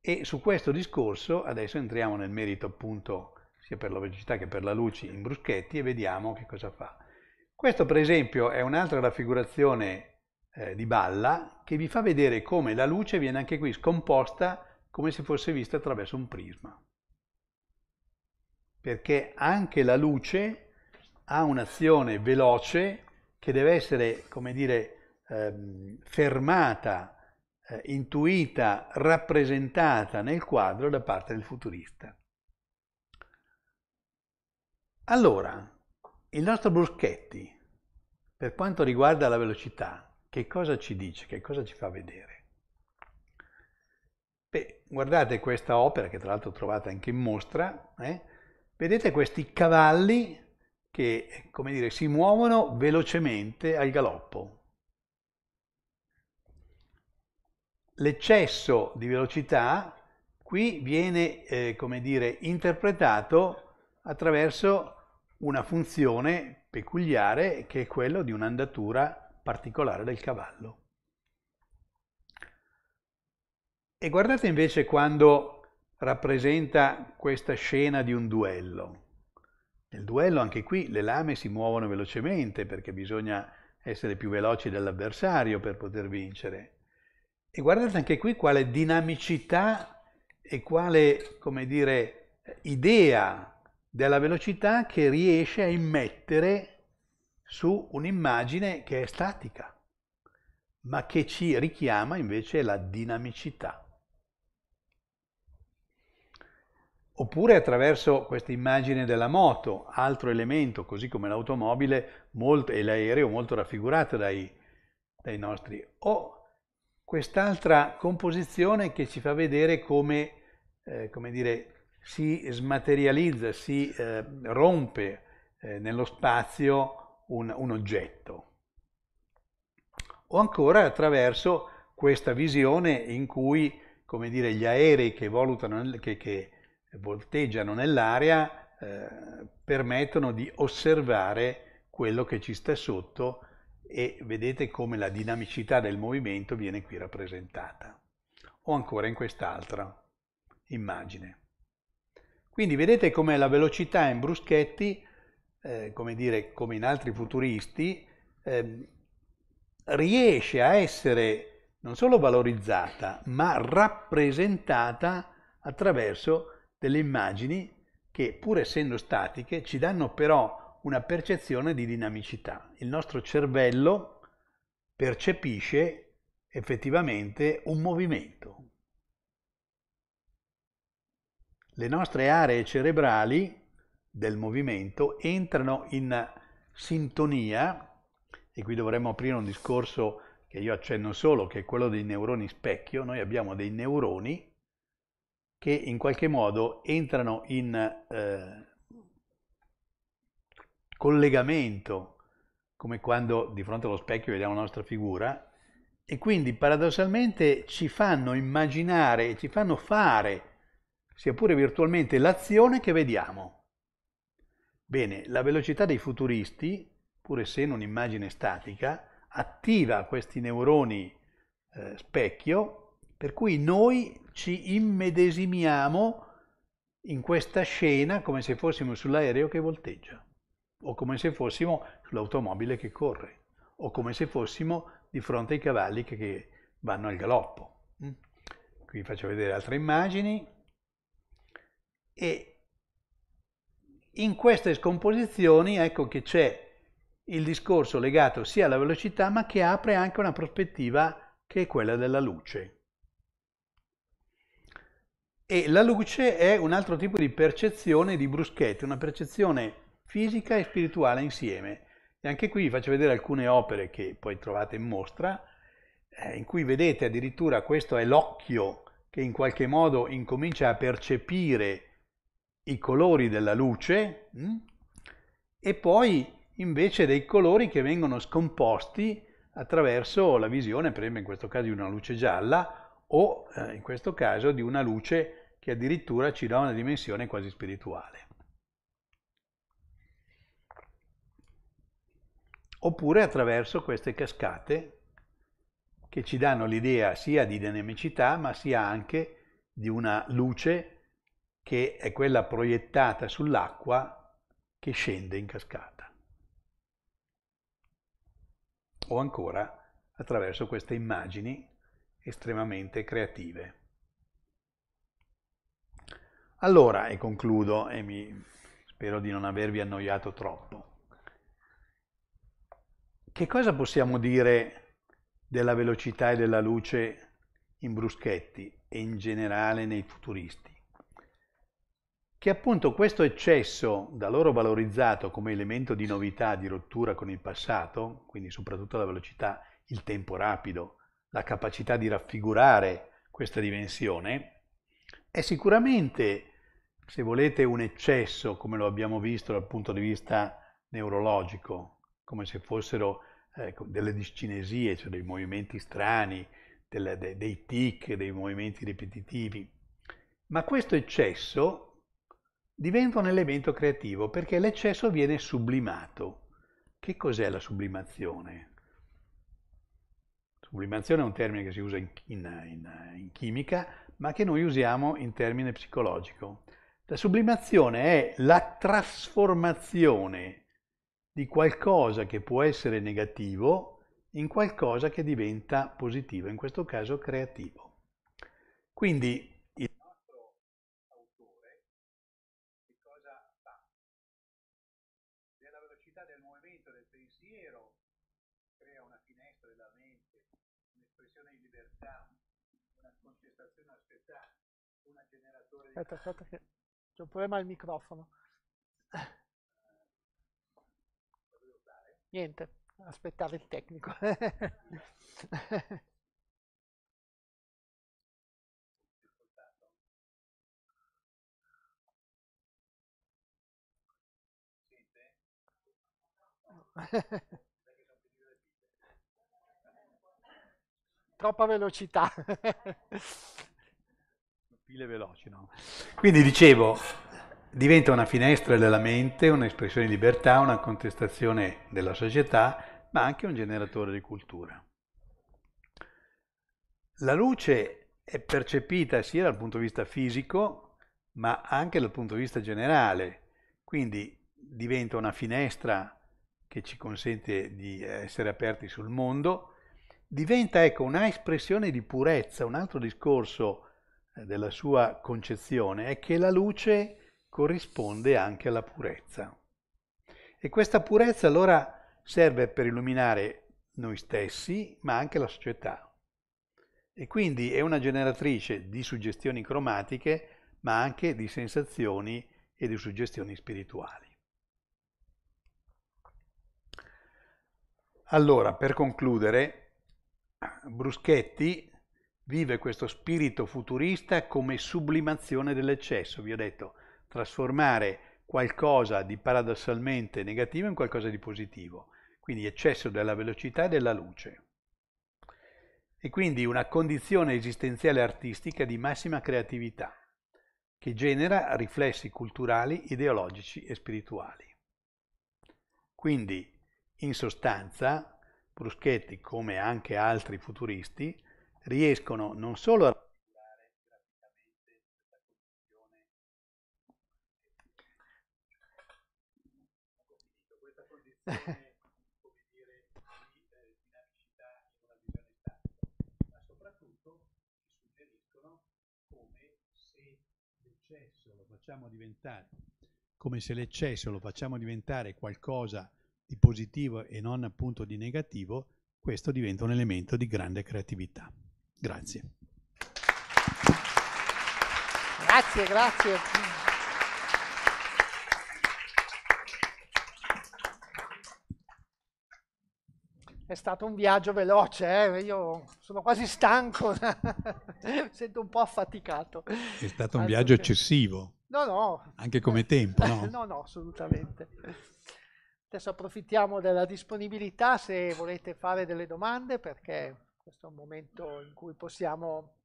E su questo discorso adesso entriamo nel merito appunto sia per la velocità che per la luce in bruschetti e vediamo che cosa fa. Questo per esempio è un'altra raffigurazione eh, di Balla che vi fa vedere come la luce viene anche qui scomposta come se fosse vista attraverso un prisma. Perché anche la luce ha un'azione veloce che deve essere, come dire, ehm, fermata, eh, intuita, rappresentata nel quadro da parte del futurista. Allora, il nostro Bruschetti, per quanto riguarda la velocità, che cosa ci dice, che cosa ci fa vedere? Beh, guardate questa opera, che tra l'altro trovate anche in mostra, eh? vedete questi cavalli che, come dire, si muovono velocemente al galoppo. L'eccesso di velocità qui viene, eh, come dire, interpretato attraverso una funzione peculiare che è quella di un'andatura particolare del cavallo. E guardate invece quando rappresenta questa scena di un duello. Nel duello anche qui le lame si muovono velocemente perché bisogna essere più veloci dell'avversario per poter vincere. E guardate anche qui quale dinamicità e quale, come dire, idea della velocità che riesce a immettere su un'immagine che è statica, ma che ci richiama invece la dinamicità. Oppure attraverso questa immagine della moto, altro elemento, così come l'automobile molto, e l'aereo molto raffigurato dai, dai nostri, o quest'altra composizione che ci fa vedere come, eh, come dire, si smaterializza, si eh, rompe eh, nello spazio un, un oggetto. O ancora attraverso questa visione in cui, come dire, gli aerei che, volutano, che, che volteggiano nell'aria eh, permettono di osservare quello che ci sta sotto e vedete come la dinamicità del movimento viene qui rappresentata. O ancora in quest'altra immagine. Quindi vedete come la velocità in bruschetti eh, come dire, come in altri futuristi, eh, riesce a essere non solo valorizzata, ma rappresentata attraverso delle immagini che, pur essendo statiche, ci danno però una percezione di dinamicità. Il nostro cervello percepisce effettivamente un movimento. Le nostre aree cerebrali del movimento entrano in sintonia, e qui dovremmo aprire un discorso che io accenno solo, che è quello dei neuroni specchio, noi abbiamo dei neuroni che in qualche modo entrano in eh, collegamento, come quando di fronte allo specchio vediamo la nostra figura, e quindi paradossalmente ci fanno immaginare, ci fanno fare, sia pure virtualmente, l'azione che vediamo. Bene, la velocità dei futuristi, pur essendo un'immagine statica, attiva questi neuroni eh, specchio, per cui noi ci immedesimiamo in questa scena come se fossimo sull'aereo che volteggia, o come se fossimo sull'automobile che corre, o come se fossimo di fronte ai cavalli che, che vanno al galoppo. Mm? Qui faccio vedere altre immagini e in queste scomposizioni ecco che c'è il discorso legato sia alla velocità ma che apre anche una prospettiva che è quella della luce. E la luce è un altro tipo di percezione di Bruschetti, una percezione fisica e spirituale insieme. E anche qui vi faccio vedere alcune opere che poi trovate in mostra, eh, in cui vedete addirittura questo è l'occhio che in qualche modo incomincia a percepire i colori della luce mm? e poi invece dei colori che vengono scomposti attraverso la visione, per esempio in questo caso di una luce gialla o eh, in questo caso di una luce che addirittura ci dà una dimensione quasi spirituale. Oppure attraverso queste cascate che ci danno l'idea sia di dinamicità ma sia anche di una luce che è quella proiettata sull'acqua che scende in cascata. O ancora attraverso queste immagini estremamente creative. Allora, e concludo, e mi, spero di non avervi annoiato troppo, che cosa possiamo dire della velocità e della luce in Bruschetti e in generale nei futuristi? che appunto questo eccesso da loro valorizzato come elemento di novità, di rottura con il passato, quindi soprattutto la velocità, il tempo rapido, la capacità di raffigurare questa dimensione, è sicuramente, se volete, un eccesso, come lo abbiamo visto dal punto di vista neurologico, come se fossero ecco, delle discinesie, cioè dei movimenti strani, delle, dei tic, dei movimenti ripetitivi. Ma questo eccesso diventa un elemento creativo perché l'eccesso viene sublimato. Che cos'è la sublimazione? Sublimazione è un termine che si usa in, in, in, in chimica, ma che noi usiamo in termine psicologico. La sublimazione è la trasformazione di qualcosa che può essere negativo in qualcosa che diventa positivo, in questo caso creativo. Quindi Aspetta, aspetta che c'è un problema al microfono. Niente, aspettare il tecnico. Troppa velocità file veloci. No? Quindi dicevo, diventa una finestra della mente, un'espressione di libertà, una contestazione della società, ma anche un generatore di cultura. La luce è percepita sia dal punto di vista fisico, ma anche dal punto di vista generale, quindi diventa una finestra che ci consente di essere aperti sul mondo, diventa ecco una espressione di purezza, un altro discorso della sua concezione è che la luce corrisponde anche alla purezza. E questa purezza allora serve per illuminare noi stessi, ma anche la società. E quindi è una generatrice di suggestioni cromatiche, ma anche di sensazioni e di suggestioni spirituali. Allora, per concludere, Bruschetti vive questo spirito futurista come sublimazione dell'eccesso, vi ho detto, trasformare qualcosa di paradossalmente negativo in qualcosa di positivo, quindi eccesso della velocità e della luce. E quindi una condizione esistenziale artistica di massima creatività, che genera riflessi culturali, ideologici e spirituali. Quindi, in sostanza, Bruschetti, come anche altri futuristi, riescono non solo a questa di eh, dinamicità ma soprattutto diventare, come se l'eccesso lo facciamo diventare qualcosa di positivo e non appunto di negativo, questo diventa un elemento di grande creatività. Grazie. Grazie, grazie. È stato un viaggio veloce, eh? io sono quasi stanco, sento un po' affaticato. È stato un viaggio eccessivo. No, no. Anche come tempo, no? no, no, assolutamente. Adesso approfittiamo della disponibilità se volete fare delle domande perché questo è un momento in cui possiamo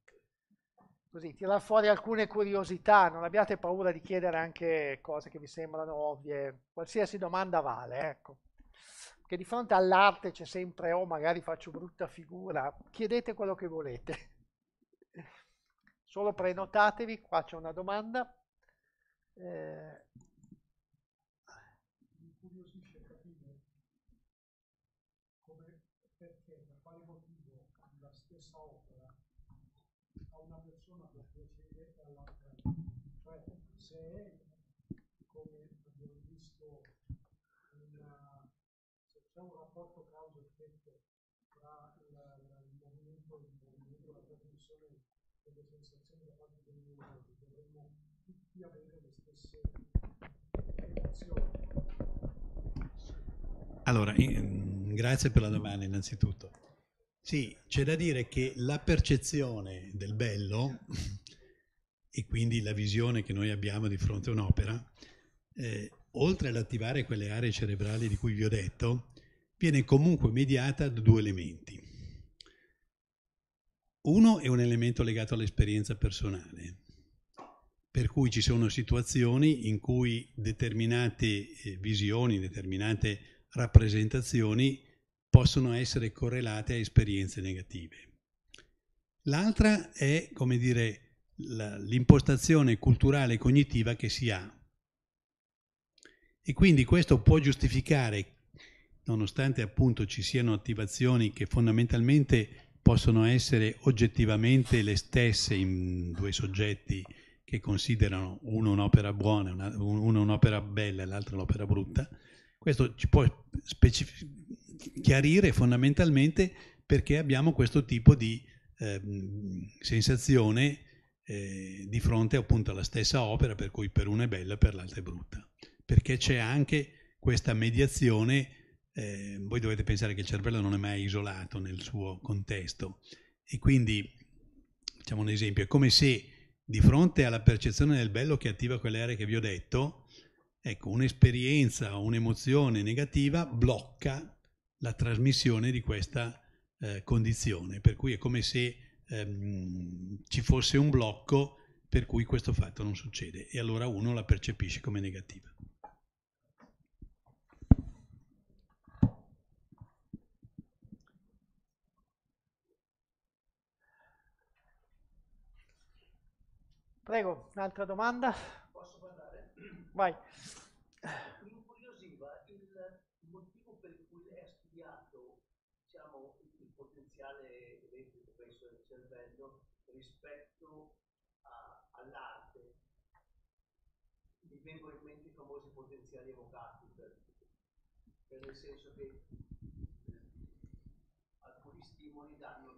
così, tirar fuori alcune curiosità, non abbiate paura di chiedere anche cose che vi sembrano ovvie, qualsiasi domanda vale, ecco. Che di fronte all'arte c'è sempre, oh magari faccio brutta figura, chiedete quello che volete. Solo prenotatevi, qua c'è una domanda. Eh, umani, dovremmo tutti avere le stesse relazioni. Allora, mm, grazie per la domanda innanzitutto. Sì, c'è da dire che la percezione del bello certo. e quindi la visione che noi abbiamo di fronte a un'opera, eh, oltre ad attivare quelle aree cerebrali di cui vi ho detto, viene comunque mediata da due elementi. Uno è un elemento legato all'esperienza personale, per cui ci sono situazioni in cui determinate eh, visioni, determinate rappresentazioni possono essere correlate a esperienze negative. L'altra è, come dire, l'impostazione culturale e cognitiva che si ha. E quindi questo può giustificare, nonostante appunto ci siano attivazioni che fondamentalmente possono essere oggettivamente le stesse in due soggetti, che considerano uno un'opera buona, una, uno un'opera bella e l'altro un'opera brutta, questo ci può specif- chiarire fondamentalmente perché abbiamo questo tipo di eh, sensazione eh, di fronte appunto alla stessa opera, per cui per una è bella e per l'altra è brutta. Perché c'è anche questa mediazione, eh, voi dovete pensare che il cervello non è mai isolato nel suo contesto e quindi, facciamo un esempio, è come se di fronte alla percezione del bello che attiva quelle aree che vi ho detto, ecco, un'esperienza o un'emozione negativa blocca la trasmissione di questa eh, condizione, per cui è come se ehm, ci fosse un blocco per cui questo fatto non succede e allora uno la percepisce come negativa. Prego, un'altra domanda? Posso parlare? Vai. Mi curiosiva il motivo per cui è studiato diciamo, il potenziale elettrico penso, del cervello rispetto a, all'arte. Mi vengono in mente i famosi potenziali evocati, per, per nel senso che eh, alcuni stimoli danno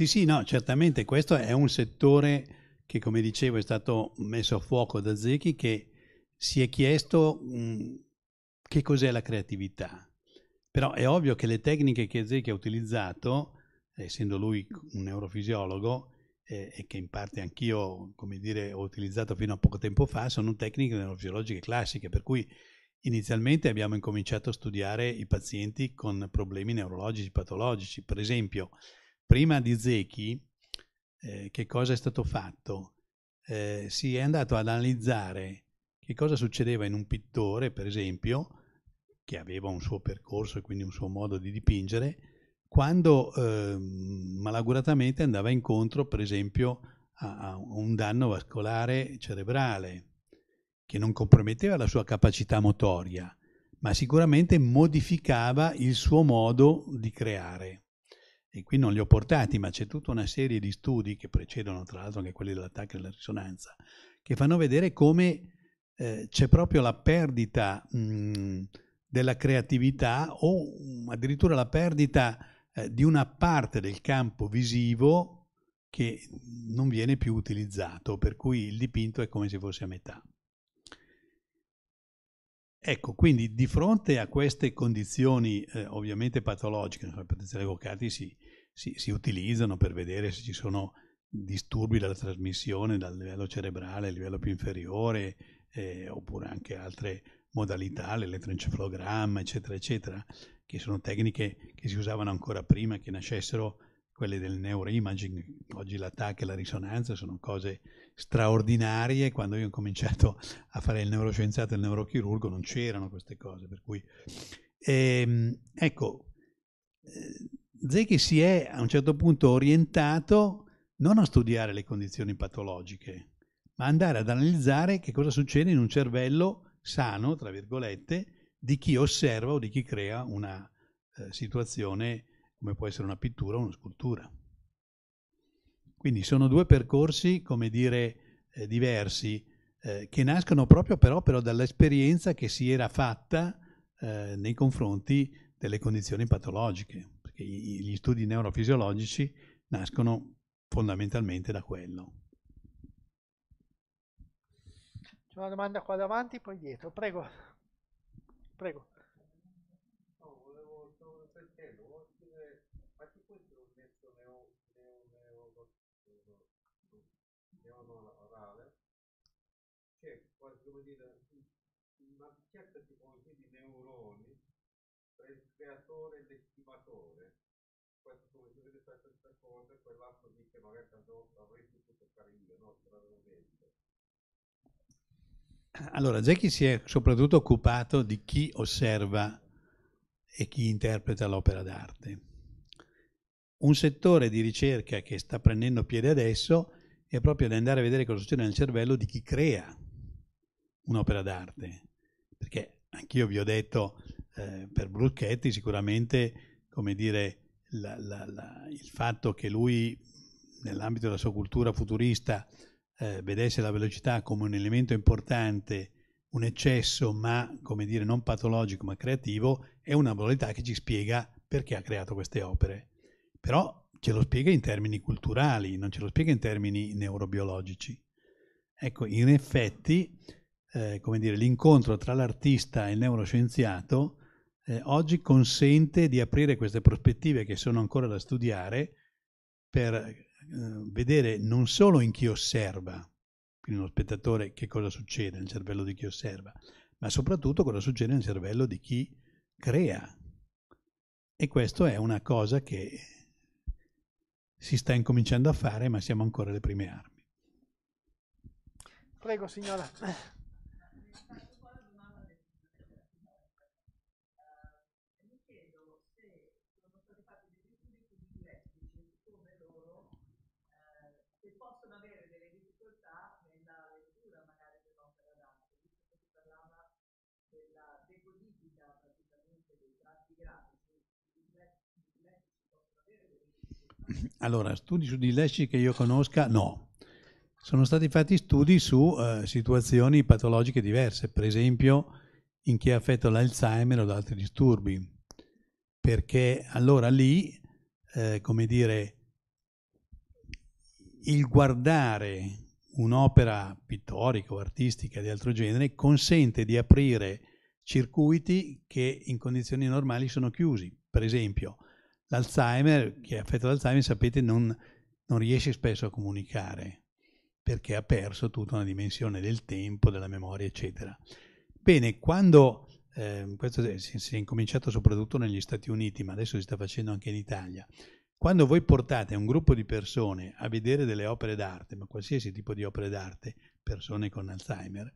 Sì, sì, no, certamente questo è un settore che, come dicevo, è stato messo a fuoco da Zecchi che si è chiesto mh, che cos'è la creatività. Però è ovvio che le tecniche che Zecchi ha utilizzato, essendo lui un neurofisiologo, eh, e che in parte anch'io, come dire, ho utilizzato fino a poco tempo fa, sono tecniche neurofisiologiche classiche, per cui inizialmente abbiamo incominciato a studiare i pazienti con problemi neurologici patologici. Per esempio, prima di Zechi, eh, che cosa è stato fatto? Eh, si è andato ad analizzare che cosa succedeva in un pittore, per esempio, che aveva un suo percorso e quindi un suo modo di dipingere, quando eh, malauguratamente andava incontro, per esempio, a, a un danno vascolare cerebrale, che non comprometteva la sua capacità motoria, ma sicuramente modificava il suo modo di creare e qui non li ho portati, ma c'è tutta una serie di studi che precedono tra l'altro anche quelli dell'attacco e della risonanza, che fanno vedere come eh, c'è proprio la perdita mh, mm, della creatività o mh, mm, addirittura la perdita eh, di una parte del campo visivo che non viene più utilizzato, per cui il dipinto è come se fosse a metà. Ecco, quindi di fronte a queste condizioni eh, ovviamente patologiche, le patologie evocate si, si, si, utilizzano per vedere se ci sono disturbi della trasmissione dal livello cerebrale al livello più inferiore, eh, oppure anche altre modalità, l'elettroencefalogramma, eccetera, eccetera, che sono tecniche che si usavano ancora prima che nascessero quelle del neuroimaging. Oggi l'attacco e la risonanza sono cose straordinarie. Quando io ho cominciato a fare il neuroscienziato e il neurochirurgo non c'erano queste cose, per cui... Ehm, ecco, eh, Zechi si è a un certo punto orientato non a studiare le condizioni patologiche, ma andare ad analizzare che cosa succede in un cervello sano, tra virgolette, di chi osserva o di chi crea una eh, situazione come può essere una pittura o una scultura. Quindi sono due percorsi, come dire, eh, diversi, eh, che nascono proprio però, però dall'esperienza che si era fatta eh, nei confronti delle condizioni patologiche, perché gli studi neurofisiologici nascono fondamentalmente da quello. C'è una domanda qua davanti, poi dietro, prego. prego. quasi come dire, una certa tipologia di neuroni tra il creatore e l'estimatore. Questo come si vede fare questa cosa e quell'altro dice magari tanto avrei potuto fare io, no? Allora, Jackie si è soprattutto occupato di chi osserva e chi interpreta l'opera d'arte. Un settore di ricerca che sta prendendo piede adesso è proprio di andare a vedere cosa succede nel cervello di chi crea un'opera d'arte, perché anch'io vi ho detto, eh, per Bruschetti sicuramente, come dire, la, la, la, il fatto che lui nell'ambito della sua cultura futurista eh, vedesse la velocità come un elemento importante, un eccesso, ma come dire non patologico ma creativo, è una modalità che ci spiega perché ha creato queste opere. Però ce lo spiega in termini culturali, non ce lo spiega in termini neurobiologici. Ecco, in effetti eh, come dire, l'incontro tra l'artista e il neuroscienziato eh, oggi consente di aprire queste prospettive che sono ancora da studiare per eh, vedere non solo in chi osserva, quindi uno spettatore, che cosa succede nel cervello di chi osserva, ma soprattutto cosa succede nel cervello di chi crea. E questo è una cosa che si sta incominciando a fare, ma siamo ancora alle prime armi. Prego, signora possono avere delle difficoltà nella lettura magari dell'opera d'arte, visto che si parlava della decodifica praticamente dei tratti grafici, Allora, studi su dilettici che io conosca, no. Sono stati fatti studi su eh, situazioni patologiche diverse, per esempio in chi è affetto dall'Alzheimer o da altri disturbi, perché allora lì, eh, come dire, il guardare un'opera pittorica o artistica di altro genere consente di aprire circuiti che in condizioni normali sono chiusi. Per esempio, l'Alzheimer, chi è affetto dall'Alzheimer, sapete, non, non riesce spesso a comunicare perché ha perso tutta una dimensione del tempo, della memoria, eccetera. Bene, quando eh, questo si è incominciato soprattutto negli Stati Uniti, ma adesso si sta facendo anche in Italia, quando voi portate un gruppo di persone a vedere delle opere d'arte, ma qualsiasi tipo di opere d'arte, persone con Alzheimer,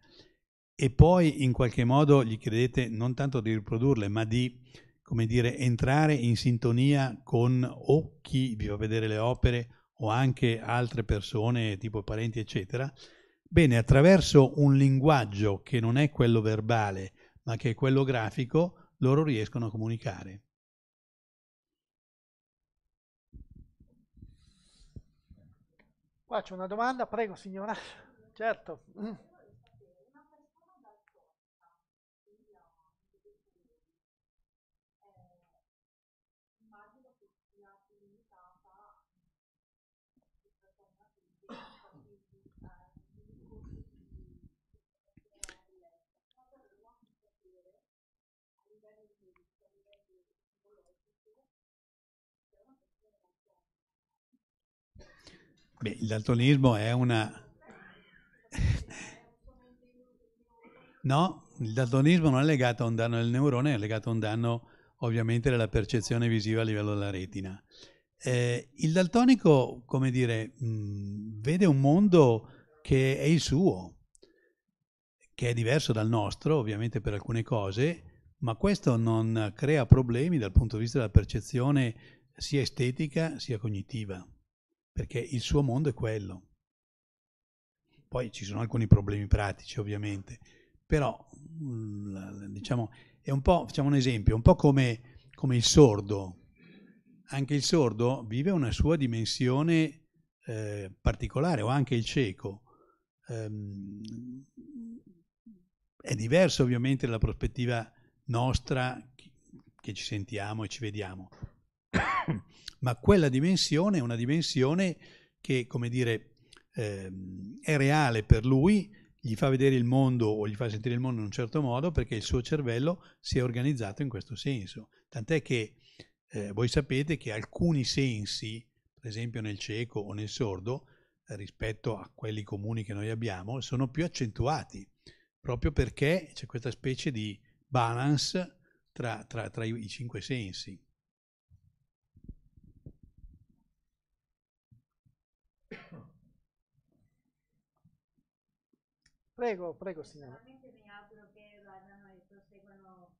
e poi in qualche modo gli chiedete non tanto di riprodurle, ma di come dire, entrare in sintonia con o chi vi fa vedere le opere o anche altre persone, tipo parenti, eccetera, bene, attraverso un linguaggio che non è quello verbale, ma che è quello grafico, loro riescono a comunicare. Qua c'è una domanda, prego signora. Certo. Mm. Beh, il daltonismo è una... No, il daltonismo non è legato a un danno del neurone, è legato a un danno ovviamente della percezione visiva a livello della retina. Eh, il daltonico, come dire, mh, vede un mondo che è il suo, che è diverso dal nostro, ovviamente per alcune cose, ma questo non crea problemi dal punto di vista della percezione sia estetica sia cognitiva perché il suo mondo è quello. Poi ci sono alcuni problemi pratici, ovviamente, però mm, diciamo, è un po', facciamo un esempio, un po' come, come il sordo. Anche il sordo vive una sua dimensione eh, particolare, o anche il cieco. Um, è diverso ovviamente dalla prospettiva nostra che ci sentiamo e ci vediamo ma quella dimensione è una dimensione che, come dire, eh, è reale per lui, gli fa vedere il mondo o gli fa sentire il mondo in un certo modo perché il suo cervello si è organizzato in questo senso. Tant'è che eh, voi sapete che alcuni sensi, per esempio nel cieco o nel sordo, eh, rispetto a quelli comuni che noi abbiamo, sono più accentuati, proprio perché c'è questa specie di balance tra, tra, tra i cinque sensi. Prego, prego signora. mi auguro che vadano e proseguano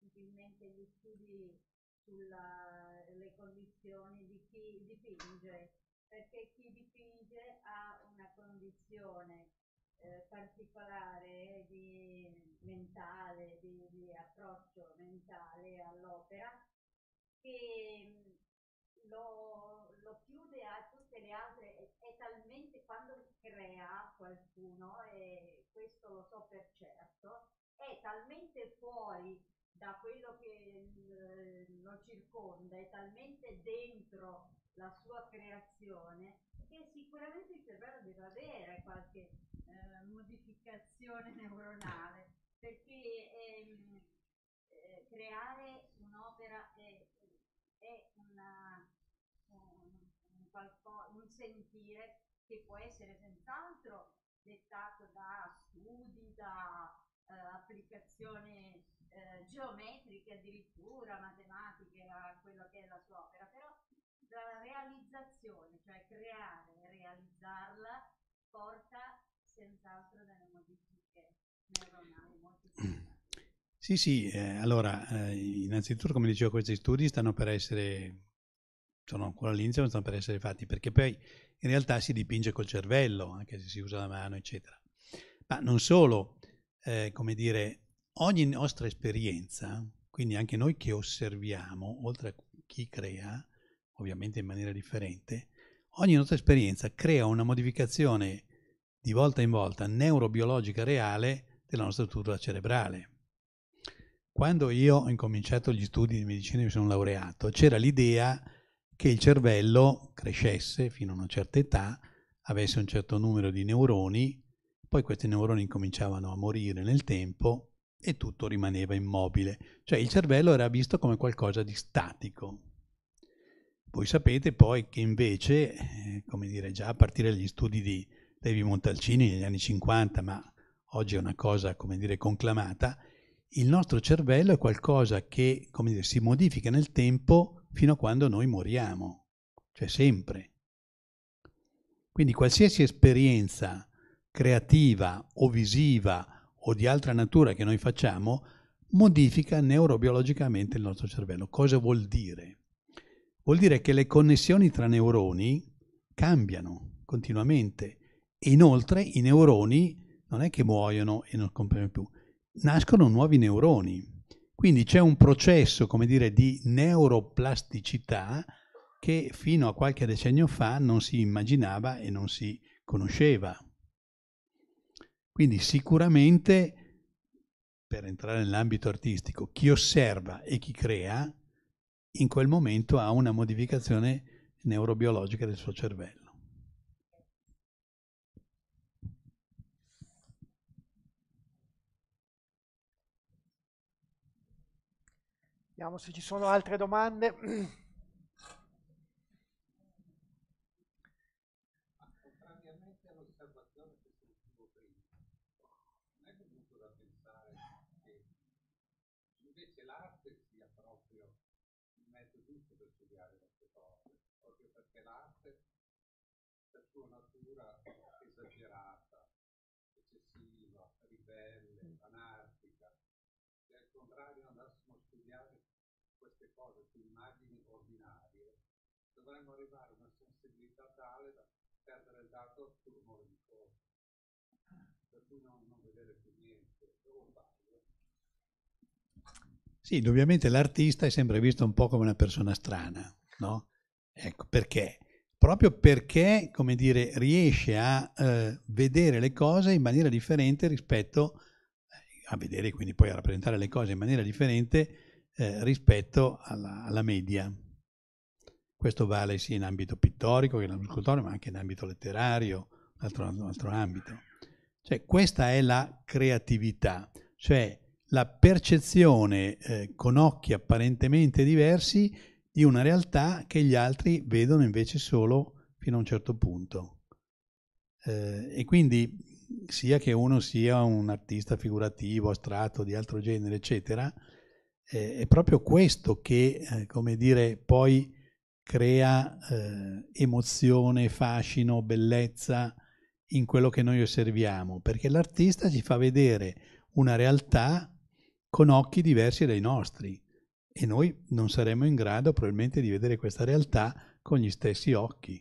utilmente gli studi sulle condizioni di chi dipinge, perché chi dipinge ha una condizione eh, particolare di mentale, di, di approccio mentale all'opera che mm, lo, lo, chiude a tutte le altre, è, è talmente quando crea qualcuno e questo lo so per certo, è talmente fuori da quello che lo circonda, è talmente dentro la sua creazione che sicuramente il cervello deve avere qualche eh, modificazione neuronale perché ehm, eh, creare un'opera è, è una, un, un, un, un sentire che può essere senz'altro dettato da studi, da eh, applicazioni eh, geometriche addirittura, matematiche a quello che è la sua opera, però la realizzazione, cioè creare e realizzarla, porta senz'altro delle modifiche neuronali molto importanti. Sì, sì, eh, allora, eh, innanzitutto come dicevo questi studi stanno per essere sono ancora all'inizio ma stanno per essere fatti, perché poi in realtà si dipinge col cervello, anche se si usa la mano, eccetera. Ma non solo, eh, come dire, ogni nostra esperienza, quindi anche noi che osserviamo, oltre a chi crea, ovviamente in maniera differente, ogni nostra esperienza crea una modificazione di volta in volta neurobiologica reale della nostra struttura cerebrale. Quando io ho incominciato gli studi di medicina e mi sono laureato, c'era l'idea che il cervello crescesse fino a una certa età, avesse un certo numero di neuroni, poi questi neuroni cominciavano a morire nel tempo e tutto rimaneva immobile. Cioè il cervello era visto come qualcosa di statico. Voi sapete poi che invece, eh, come dire, già a partire dagli studi di Levi Montalcini negli anni 50, ma oggi è una cosa, come dire, conclamata, il nostro cervello è qualcosa che, come dire, si modifica nel tempo fino a quando noi moriamo, cioè sempre. Quindi qualsiasi esperienza creativa o visiva o di altra natura che noi facciamo modifica neurobiologicamente il nostro cervello. Cosa vuol dire? Vuol dire che le connessioni tra neuroni cambiano continuamente e inoltre i neuroni non è che muoiono e non compaiono più, nascono nuovi neuroni. Quindi c'è un processo, come dire, di neuroplasticità che fino a qualche decennio fa non si immaginava e non si conosceva. Quindi sicuramente, per entrare nell'ambito artistico, chi osserva e chi crea in quel momento ha una modificazione neurobiologica del suo cervello. Vediamo se ci sono altre domande. Contrariamente all'osservazione che sentivo prima, non è venuto da pensare che invece l'arte sia proprio il mezzo giusto per studiare queste cose, proprio perché l'arte, per sua natura esagerata, eccessiva, ribelle, mm. anarchica, se al contrario andassimo a studiare queste cose su immagini ordinarie, dovremmo arrivare a una sensibilità tale da perdere il dato sul rumore di fondo, per cui non, non vedere più niente, o sbaglio. Sì, indubbiamente l'artista è sempre visto un po' come una persona strana, no? Ecco, perché? Proprio perché, come dire, riesce a eh, vedere le cose in maniera differente rispetto eh, a vedere, quindi poi a rappresentare le cose in maniera differente eh, rispetto alla, alla, media. Questo vale sia in ambito pittorico che in ambito scultorio, ma anche in ambito letterario, un altro, un altro ambito. Cioè, questa è la creatività, cioè la percezione eh, con occhi apparentemente diversi di una realtà che gli altri vedono invece solo fino a un certo punto. Eh, e quindi sia che uno sia un artista figurativo, astratto, di altro genere, eccetera, eh, è proprio questo che, eh, come dire, poi crea eh, emozione, fascino, bellezza in quello che noi osserviamo, perché l'artista ci fa vedere una realtà con occhi diversi dai nostri e noi non saremmo in grado probabilmente di vedere questa realtà con gli stessi occhi.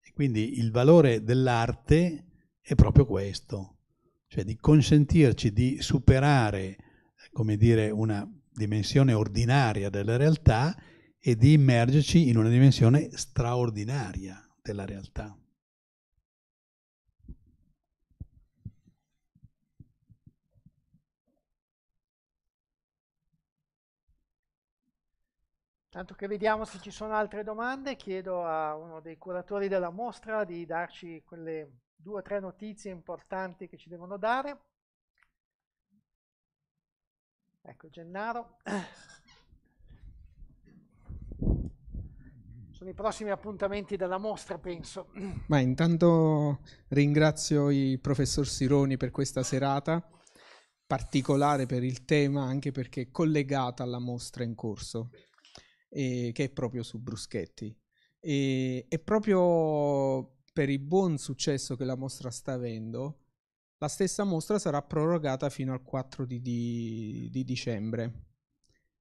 E quindi il valore dell'arte è proprio questo, cioè di consentirci di superare, come dire, una dimensione ordinaria della realtà e di immergerci in una dimensione straordinaria della realtà. Tanto che vediamo se ci sono altre domande, chiedo a uno dei curatori della mostra di darci quelle due o tre notizie importanti che ci devono dare. Ecco Gennaro. Sono i prossimi appuntamenti della mostra, penso. Ma intanto ringrazio il professor Sironi per questa serata particolare per il tema anche perché collegata alla mostra in corso eh, che è proprio su Bruschetti e, e proprio per il buon successo che la mostra sta avendo la stessa mostra sarà prorogata fino al 4 di, di, di dicembre.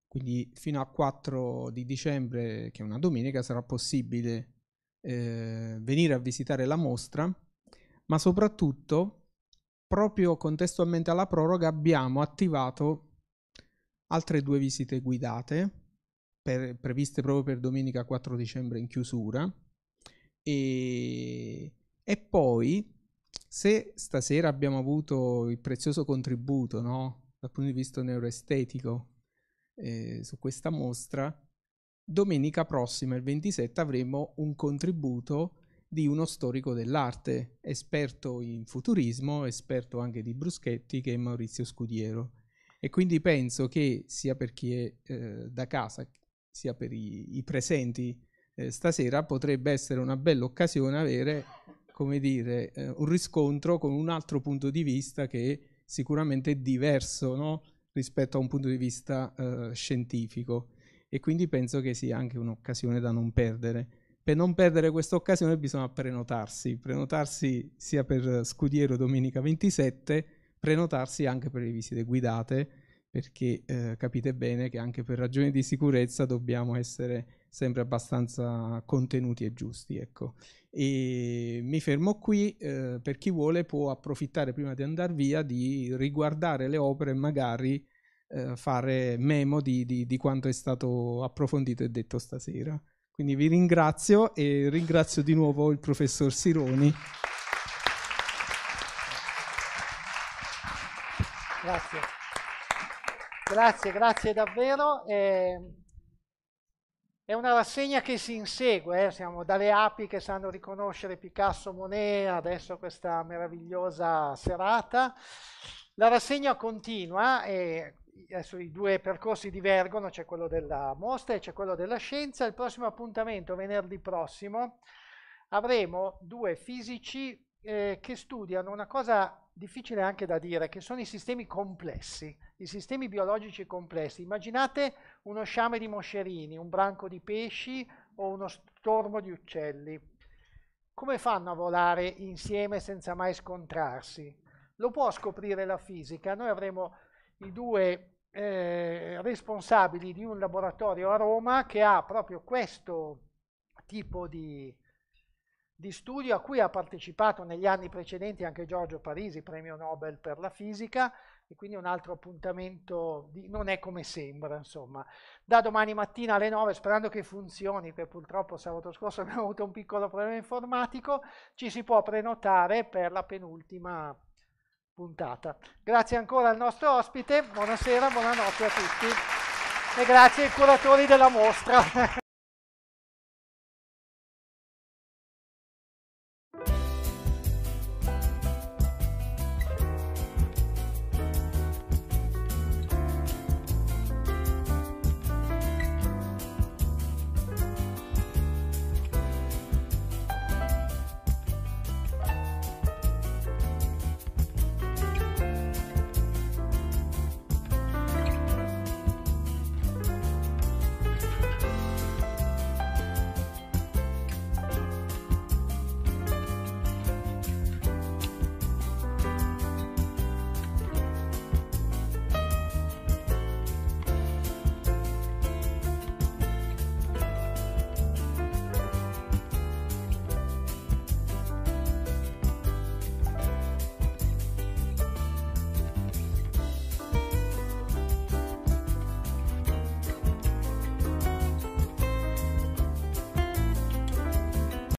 Quindi fino al 4 di dicembre, che è una domenica, sarà possibile eh, venire a visitare la mostra, ma soprattutto proprio contestualmente alla proroga abbiamo attivato altre due visite guidate per, previste proprio per domenica 4 dicembre in chiusura e, e poi se stasera abbiamo avuto il prezioso contributo no? dal punto di vista neuroestetico eh, su questa mostra, domenica prossima, il 27, avremo un contributo di uno storico dell'arte, esperto in futurismo, esperto anche di Bruschetti, che è Maurizio Scudiero. E quindi penso che sia per chi è eh, da casa, sia per i, i presenti eh, stasera, potrebbe essere una bella occasione avere come dire, eh, un riscontro con un altro punto di vista che sicuramente è diverso no? rispetto a un punto di vista eh, scientifico e quindi penso che sia anche un'occasione da non perdere. Per non perdere questa occasione bisogna prenotarsi, prenotarsi sia per Scudiero domenica 27, prenotarsi anche per le visite guidate, perché eh, capite bene che anche per ragioni di sicurezza dobbiamo essere sempre abbastanza contenuti e giusti. Ecco. E mi fermo qui, eh, per chi vuole può approfittare prima di andare via di riguardare le opere e magari eh, fare memo di, di, di quanto è stato approfondito e detto stasera. Quindi vi ringrazio e ringrazio di nuovo il professor Sironi. Grazie, grazie, grazie davvero. Eh... È una rassegna che si insegue, eh? siamo dalle api che sanno riconoscere Picasso Monet, adesso questa meravigliosa serata. La rassegna continua e adesso i due percorsi divergono, c'è quello della mostra e c'è quello della scienza. Il prossimo appuntamento, venerdì prossimo, avremo due fisici eh, che studiano una cosa difficile anche da dire, che sono i sistemi complessi, i sistemi biologici complessi. Immaginate uno sciame di moscerini, un branco di pesci o uno stormo di uccelli. Come fanno a volare insieme senza mai scontrarsi? Lo può scoprire la fisica. Noi avremo i due eh, responsabili di un laboratorio a Roma che ha proprio questo tipo di, di studio a cui ha partecipato negli anni precedenti anche Giorgio Parisi, premio Nobel per la fisica, e quindi un altro appuntamento di, non è come sembra, insomma. Da domani mattina alle 9, sperando che funzioni, perché purtroppo sabato scorso abbiamo avuto un piccolo problema informatico, ci si può prenotare per la penultima puntata. Grazie ancora al nostro ospite, buonasera, buonanotte a tutti e grazie ai curatori della mostra.